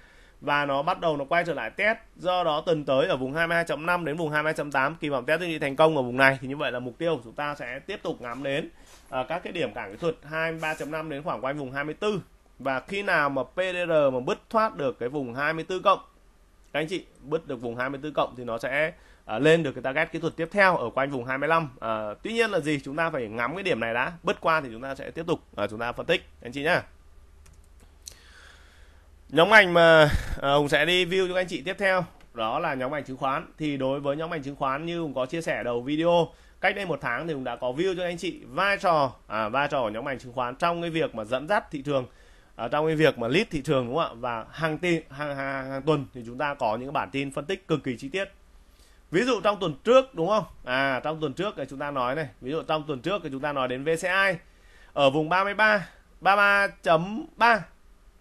Speaker 1: và nó bắt đầu nó quay trở lại test do đó tuần tới ở vùng 22.5 đến vùng 22.8 kỳ vọng test đi thành công ở vùng này thì như vậy là mục tiêu của chúng ta sẽ tiếp tục ngắm đến à, các cái điểm cản kỹ thuật 23.5 đến khoảng quanh vùng 24 và khi nào mà PDR mà bứt thoát được cái vùng 24 cộng các anh chị bứt được vùng 24 cộng thì nó sẽ à, lên được cái target kỹ thuật tiếp theo ở quanh vùng 25 à, tuy nhiên là gì chúng ta phải ngắm cái điểm này đã bứt qua thì chúng ta sẽ tiếp tục à, chúng ta phân tích anh chị nhá nhóm ngành mà à, hùng sẽ đi view cho anh chị tiếp theo đó là nhóm ngành chứng khoán thì đối với nhóm ngành chứng khoán như hùng có chia sẻ đầu video cách đây một tháng thì hùng đã có view cho anh chị vai trò à, vai trò của nhóm ngành chứng khoán trong cái việc mà dẫn dắt thị trường ở à, trong cái việc mà lead thị trường đúng không ạ và hàng, ti, hàng, hàng hàng tuần thì chúng ta có những bản tin phân tích cực kỳ chi tiết ví dụ trong tuần trước đúng không à trong tuần trước thì chúng ta nói này ví dụ trong tuần trước thì chúng ta nói đến VCI ở vùng 33 33.3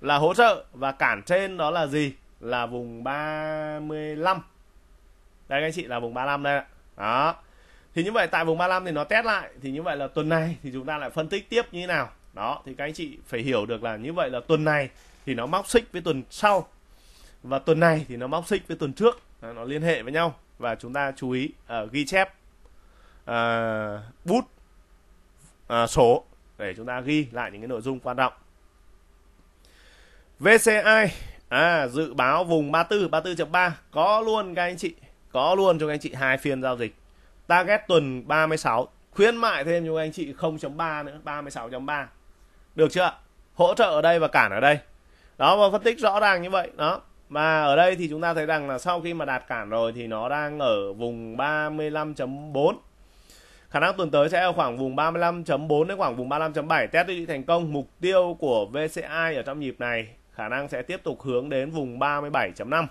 Speaker 1: là hỗ trợ và cản trên đó là gì là vùng 35 đây các anh chị là vùng 35 đây đó thì như vậy tại vùng 35 thì nó test lại thì như vậy là tuần này thì chúng ta lại phân tích tiếp như thế nào đó thì các anh chị phải hiểu được là như vậy là tuần này thì nó móc xích với tuần sau và tuần này thì nó móc xích với tuần trước nó liên hệ với nhau và chúng ta chú ý ở ờ, uh, ghi chép uh, bút uh, ờ, sổ để chúng ta ghi lại những cái nội dung quan trọng VCI à dự báo vùng 34 34.3 có luôn các anh chị, có luôn cho các anh chị hai phiên giao dịch. Target tuần 36 khuyến mại thêm cho các anh chị 0.3 nữa, 36.3. Được chưa? Hỗ trợ ở đây và cản ở đây. Đó và phân tích rõ ràng như vậy, đó. và ở đây thì chúng ta thấy rằng là sau khi mà đạt cản rồi thì nó đang ở vùng 35.4 khả năng tuần tới sẽ ở khoảng vùng 35.4 đến khoảng vùng 35.7 test đi thành công mục tiêu của VCI ở trong nhịp này khả năng sẽ tiếp tục hướng đến vùng 37.5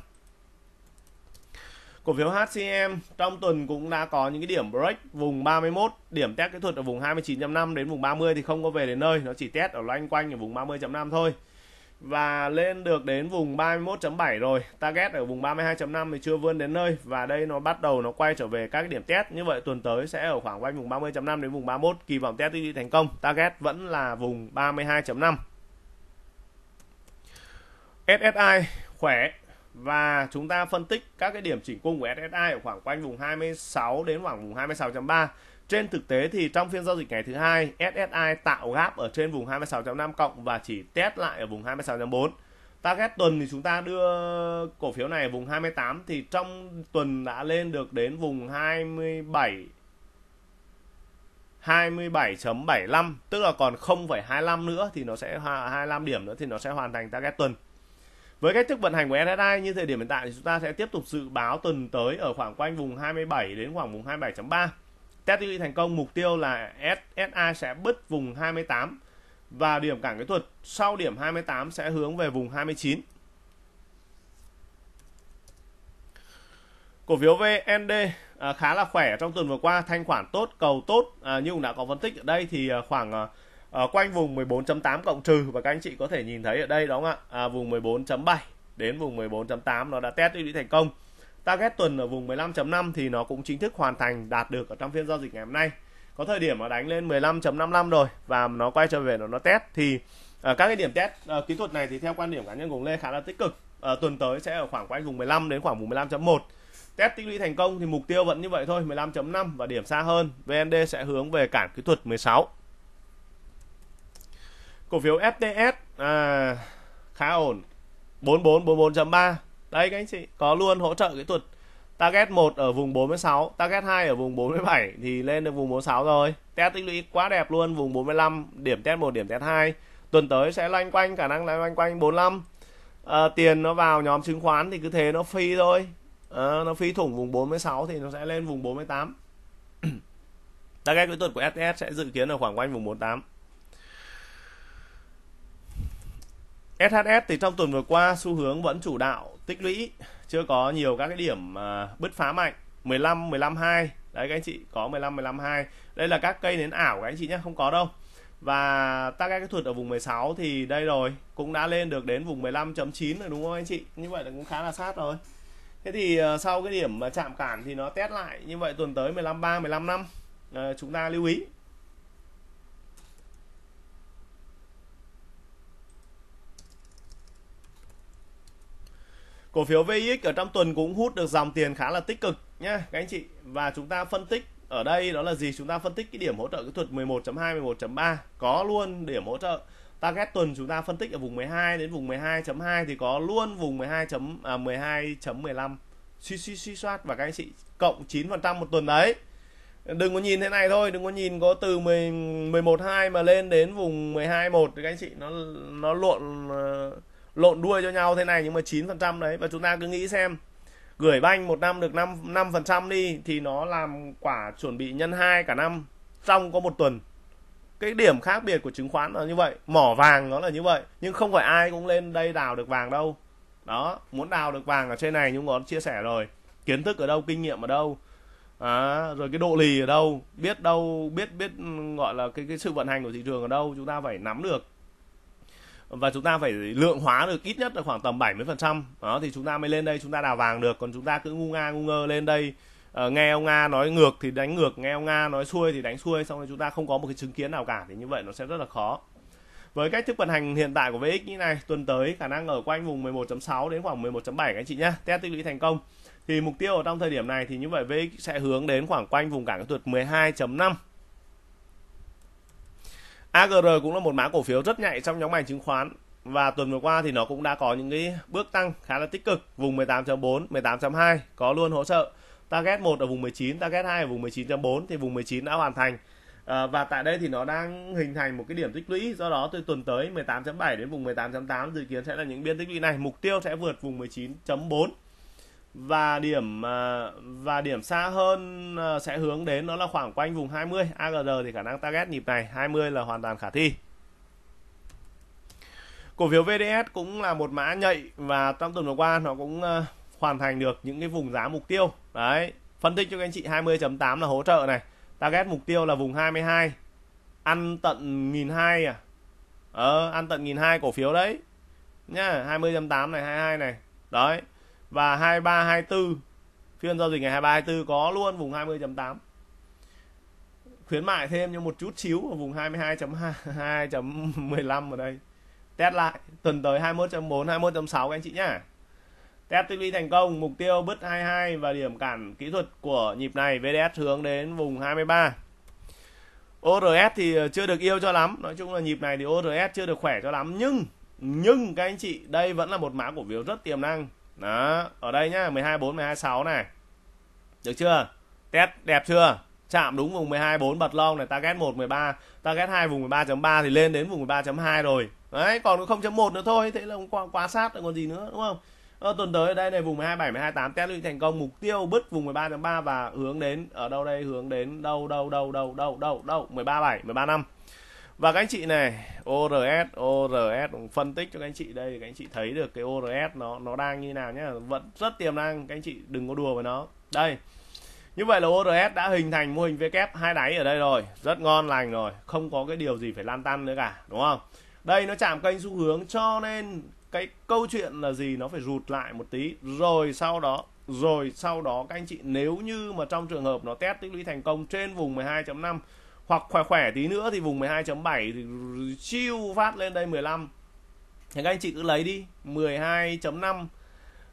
Speaker 1: cổ phiếu HCM trong tuần cũng đã có những cái điểm break vùng 31 điểm test kỹ thuật ở vùng 29.5 đến vùng 30 thì không có về đến nơi nó chỉ test ở loanh quanh ở vùng 30.5 thôi và lên được đến vùng 31.7 rồi target ở vùng 32.5 thì chưa vươn đến nơi và đây nó bắt đầu nó quay trở về các điểm test như vậy tuần tới sẽ ở khoảng quanh vùng 30.5 đến vùng 31 kỳ vọng test tuy thành công target vẫn là vùng 32.5 SSI khỏe và chúng ta phân tích các cái điểm chỉnh cung của SSI ở khoảng quanh vùng 26 đến khoảng vùng 26.3. Trên thực tế thì trong phiên giao dịch ngày thứ hai, SSI tạo gap ở trên vùng 26.5 cộng và chỉ test lại ở vùng 26.4. Target tuần thì chúng ta đưa cổ phiếu này vùng 28 thì trong tuần đã lên được đến vùng 27 27.75 tức là còn 0,25 nữa thì nó sẽ 25 điểm nữa thì nó sẽ hoàn thành target tuần. Với cách thức vận hành của NSI như thời điểm hiện tại thì chúng ta sẽ tiếp tục dự báo tuần tới ở khoảng quanh vùng 27 đến khoảng vùng 27.3. Test tiêu thành công mục tiêu là SSI sẽ bứt vùng 28 và điểm cản kỹ thuật sau điểm 28 sẽ hướng về vùng 29. Cổ phiếu VND à, khá là khỏe trong tuần vừa qua, thanh khoản tốt, cầu tốt. À, như cũng đã có phân tích ở đây thì à, khoảng à, quanh vùng 14.8 cộng trừ và các anh chị có thể nhìn thấy ở đây đó ạ à, vùng 14.7 đến vùng 14.8 nó đã test đi thành công target tuần ở vùng 15.5 thì nó cũng chính thức hoàn thành đạt được ở trong phiên giao dịch ngày hôm nay có thời điểm nó đánh lên 15.55 rồi và nó quay trở về nó nó test thì à, các cái điểm test à, kỹ thuật này thì theo quan điểm cá nhân của Lê khá là tích cực à, tuần tới sẽ ở khoảng quanh vùng 15 đến khoảng vùng 15.1 test tích lũy thành công thì mục tiêu vẫn như vậy thôi 15.5 và điểm xa hơn VND sẽ hướng về cản kỹ thuật 16 cổ phiếu FTS à, khá ổn 4444.3 đấy các anh chị có luôn hỗ trợ kỹ thuật target 1 ở vùng 46 target 2 ở vùng 47 thì lên được vùng 46 rồi test tích lũy quá đẹp luôn vùng 45 điểm test 1 điểm test 2 tuần tới sẽ loanh quanh khả năng là loanh quanh 45 à, ờ, tiền nó vào nhóm chứng khoán thì cứ thế nó phi thôi à, nó phi thủng vùng 46 thì nó sẽ lên vùng 48 <clears throat> target kỹ thuật của FTS sẽ dự kiến ở khoảng quanh vùng 48 SHS thì trong tuần vừa qua xu hướng vẫn chủ đạo tích lũy chưa có nhiều các cái điểm à, bứt phá mạnh 15 15 2 đấy các anh chị có 15 15 2 đây là các cây nến ảo các anh chị nhé không có đâu và ta cái thuật ở vùng 16 thì đây rồi cũng đã lên được đến vùng 15.9 rồi đúng không anh chị như vậy là cũng khá là sát rồi thế thì à, sau cái điểm chạm cản thì nó test lại như vậy tuần tới 15 3 15 5 uh, chúng ta lưu ý cổ phiếu VIX ở trong tuần cũng hút được dòng tiền khá là tích cực nhé, các anh chị và chúng ta phân tích ở đây đó là gì chúng ta phân tích cái điểm hỗ trợ kỹ thuật 11.2 11.3 có luôn điểm hỗ trợ target tuần chúng ta phân tích ở vùng 12 đến vùng 12.2 thì có luôn vùng 12. À, 12.15 suy suy suy soát và các anh chị cộng 9% một tuần đấy đừng có nhìn thế này thôi đừng có nhìn có từ 11 2 mà lên đến vùng 12 1 thì các anh chị nó nó lộn ờ, lộn đuôi cho nhau thế này nhưng mà 9% đấy và chúng ta cứ nghĩ xem gửi banh một năm được 5 5 phần trăm đi thì nó làm quả chuẩn bị nhân hai cả năm trong có một tuần cái điểm khác biệt của chứng khoán là như vậy mỏ vàng nó là như vậy nhưng không phải ai cũng lên đây đào được vàng đâu đó muốn đào được vàng ở trên này chúng nó chia sẻ rồi kiến thức ở đâu kinh nghiệm ở đâu à, rồi cái độ lì ở đâu biết đâu biết biết gọi là cái cái sự vận hành của thị trường ở đâu chúng ta phải nắm được và chúng ta phải lượng hóa được ít nhất là khoảng tầm 70% đó thì chúng ta mới lên đây chúng ta đào vàng được còn chúng ta cứ ngu nga ngu ngơ lên đây uh, nghe ông Nga nói ngược thì đánh ngược nghe ông Nga nói xuôi thì đánh xuôi xong rồi chúng ta không có một cái chứng kiến nào cả thì như vậy nó sẽ rất là khó với cách thức vận hành hiện tại của VX như này tuần tới khả năng ở quanh vùng 11.6 đến khoảng 11.7 các anh chị nhé test tích lũy thành công thì mục tiêu ở trong thời điểm này thì như vậy VX sẽ hướng đến khoảng quanh vùng cản kỹ thuật 12.5 AGR cũng là một mã cổ phiếu rất nhạy trong nhóm ngành chứng khoán và tuần vừa qua thì nó cũng đã có những cái bước tăng khá là tích cực vùng 18.4, 18.2 có luôn hỗ trợ target 1 ở vùng 19, target 2 ở vùng 19.4 thì vùng 19 đã hoàn thành à, và tại đây thì nó đang hình thành một cái điểm tích lũy do đó từ tuần tới 18.7 đến vùng 18.8 dự kiến sẽ là những biên tích lũy này mục tiêu sẽ vượt vùng 19.4 và điểm à, và điểm xa hơn à, sẽ hướng đến đó là khoảng quanh vùng 20 AGR thì khả năng target nhịp này 20 là hoàn toàn khả thi cổ phiếu VDS cũng là một mã nhạy và trong tuần vừa qua nó cũng à, hoàn thành được những cái vùng giá mục tiêu đấy phân tích cho anh chị 20.8 là hỗ trợ này target mục tiêu là vùng 22 ăn tận 1002 à ờ, ăn tận nghìn hai cổ phiếu đấy nhá 20.8 này 22 này đấy và 2324 phiên giao dịch ngày 2324 có luôn vùng 20.8 khuyến mại thêm cho một chút xíu ở vùng 22.2.15 ở đây test lại tuần tới 21.4 21.6 các anh chị nhá test tích lũy thành công mục tiêu bứt 22 và điểm cản kỹ thuật của nhịp này VDS hướng đến vùng 23 ORS thì chưa được yêu cho lắm nói chung là nhịp này thì ORS chưa được khỏe cho lắm nhưng nhưng các anh chị đây vẫn là một mã cổ phiếu rất tiềm năng đó ở đây nhá 12 4 12 6 này được chưa test đẹp chưa chạm đúng vùng 12 4 bật long này target 1 13 target 2 vùng 13.3 thì lên đến vùng 13.2 rồi đấy còn 0.1 nữa thôi thế là quá quá sát còn gì nữa đúng không ở ờ, tuần tới ở đây này vùng 127 128 test lũy thành công mục tiêu bứt vùng 13.3 và hướng đến ở đâu đây hướng đến đâu đâu đâu đâu đâu đâu đâu 137 135 và các anh chị này ORS ORS phân tích cho các anh chị đây thì các anh chị thấy được cái ORS nó nó đang như nào nhá vẫn rất tiềm năng các anh chị đừng có đùa với nó đây như vậy là ORS đã hình thành mô hình v VK e hai đáy ở đây rồi rất ngon lành rồi không có cái điều gì phải lan tăn nữa cả đúng không đây nó chạm kênh xu hướng cho nên cái câu chuyện là gì nó phải rụt lại một tí rồi sau đó rồi sau đó các anh chị nếu như mà trong trường hợp nó test tích lũy thành công trên vùng 12.5 hoặc khỏe khỏe tí nữa thì vùng 12.7 thì chiêu phát lên đây 15 thì các anh chị cứ lấy đi 12.5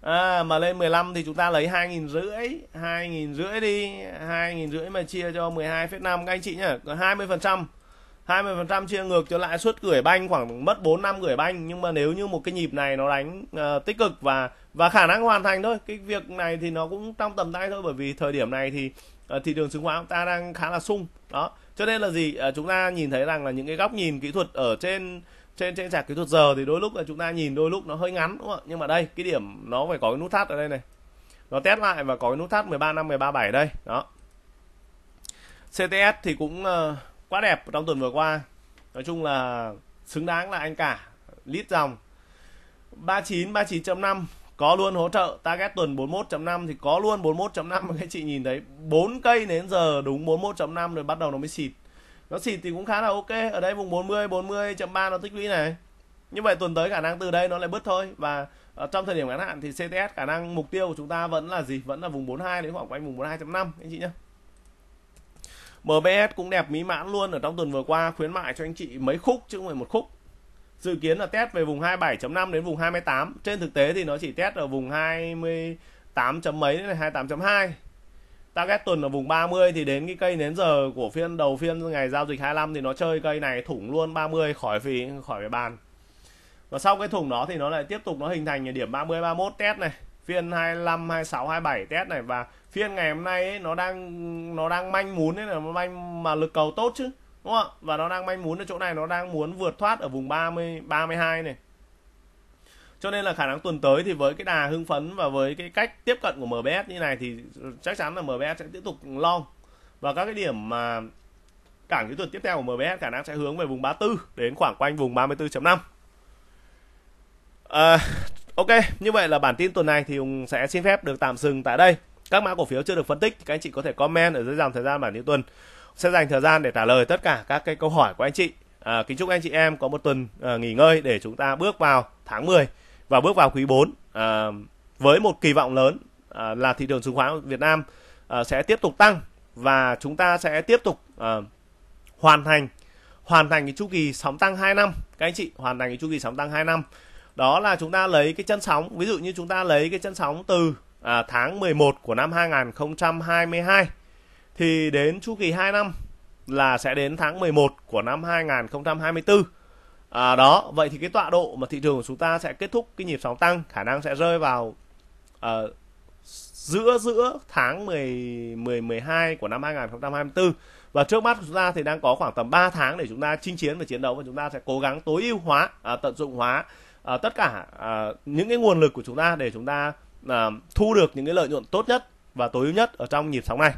Speaker 1: à, mà lên 15 thì chúng ta lấy 2 nghìn rưỡi 2 nghìn rưỡi đi 2 nghìn rưỡi mà chia cho 12,5 các anh chị nhá 20 phần trăm 20 phần trăm chia ngược cho lãi suất gửi banh khoảng mất 4 năm gửi banh nhưng mà nếu như một cái nhịp này nó đánh uh, tích cực và và khả năng hoàn thành thôi cái việc này thì nó cũng trong tầm tay thôi bởi vì thời điểm này thì Ờ, thị trường chứng khoán chúng ta đang khá là sung đó cho nên là gì ờ, chúng ta nhìn thấy rằng là những cái góc nhìn kỹ thuật ở trên trên trên chart kỹ thuật giờ thì đôi lúc là chúng ta nhìn đôi lúc nó hơi ngắn đúng không ạ nhưng mà đây cái điểm nó phải có cái nút thắt ở đây này nó test lại và có cái nút thắt 13 năm 13 7 đây đó CTS thì cũng ờ, quá đẹp trong tuần vừa qua nói chung là xứng đáng là anh cả lít dòng 39 39.5 có luôn hỗ trợ target tuần 41.5 thì có luôn 41.5 các chị nhìn thấy bốn cây đến giờ đúng 41.5 rồi bắt đầu nó mới xịt nó xịt thì cũng khá là ok ở đây vùng 40 40.3 nó tích lũy này như vậy tuần tới khả năng từ đây nó lại bứt thôi và ờ, trong thời điểm ngắn hạn thì CTS khả năng mục tiêu của chúng ta vẫn là gì vẫn là vùng 42 đến khoảng quanh vùng 42.5 anh chị nhé MBS cũng đẹp mỹ mãn luôn ở trong tuần vừa qua khuyến mại cho anh chị mấy khúc chứ không phải một khúc dự kiến là test về vùng 27.5 đến vùng 28 trên thực tế thì nó chỉ test ở vùng 28 chấm mấy đến 28.2 target tuần ở vùng 30 thì đến cái cây đến giờ của phiên đầu phiên ngày giao dịch 25 thì nó chơi cây này thủng luôn 30 khỏi phí khỏi cái bàn và sau cái thủng đó thì nó lại tiếp tục nó hình thành điểm 30 31 test này phiên 25 26 27 test này và phiên ngày hôm nay ấy, nó đang nó đang manh muốn đấy là manh mà lực cầu tốt chứ đúng không và nó đang manh muốn ở chỗ này nó đang muốn vượt thoát ở vùng 30 32 này cho nên là khả năng tuần tới thì với cái đà hưng phấn và với cái cách tiếp cận của MBS như này thì chắc chắn là MBS sẽ tiếp tục long và các cái điểm mà cản cái tuần tiếp theo của MBS khả năng sẽ hướng về vùng 34 đến khoảng quanh vùng 34.5 à, ờ, Ok, như vậy là bản tin tuần này thì sẽ xin phép được tạm dừng tại đây. Các mã cổ phiếu chưa được phân tích thì các anh chị có thể comment ở dưới dòng thời gian bản tin tuần sẽ dành thời gian để trả lời tất cả các cái câu hỏi của anh chị. À, kính chúc anh chị em có một tuần à, nghỉ ngơi để chúng ta bước vào tháng 10 và bước vào quý 4 à, với một kỳ vọng lớn à, là thị trường chứng khoán Việt Nam à, sẽ tiếp tục tăng và chúng ta sẽ tiếp tục à, hoàn thành hoàn thành cái chu kỳ sóng tăng 2 năm các anh chị hoàn thành cái chu kỳ sóng tăng 2 năm đó là chúng ta lấy cái chân sóng ví dụ như chúng ta lấy cái chân sóng từ à, tháng 11 của năm 2022 thì đến chu kỳ 2 năm là sẽ đến tháng 11 của năm 2024. À, đó, vậy thì cái tọa độ mà thị trường của chúng ta sẽ kết thúc cái nhịp sóng tăng khả năng sẽ rơi vào uh, giữa giữa tháng 10 10 12 của năm 2024 và trước mắt của chúng ta thì đang có khoảng tầm 3 tháng để chúng ta chinh chiến và chiến đấu và chúng ta sẽ cố gắng tối ưu hóa à, tận dụng hóa à, tất cả à, những cái nguồn lực của chúng ta để chúng ta à, thu được những cái lợi nhuận tốt nhất và tối ưu nhất ở trong nhịp sóng này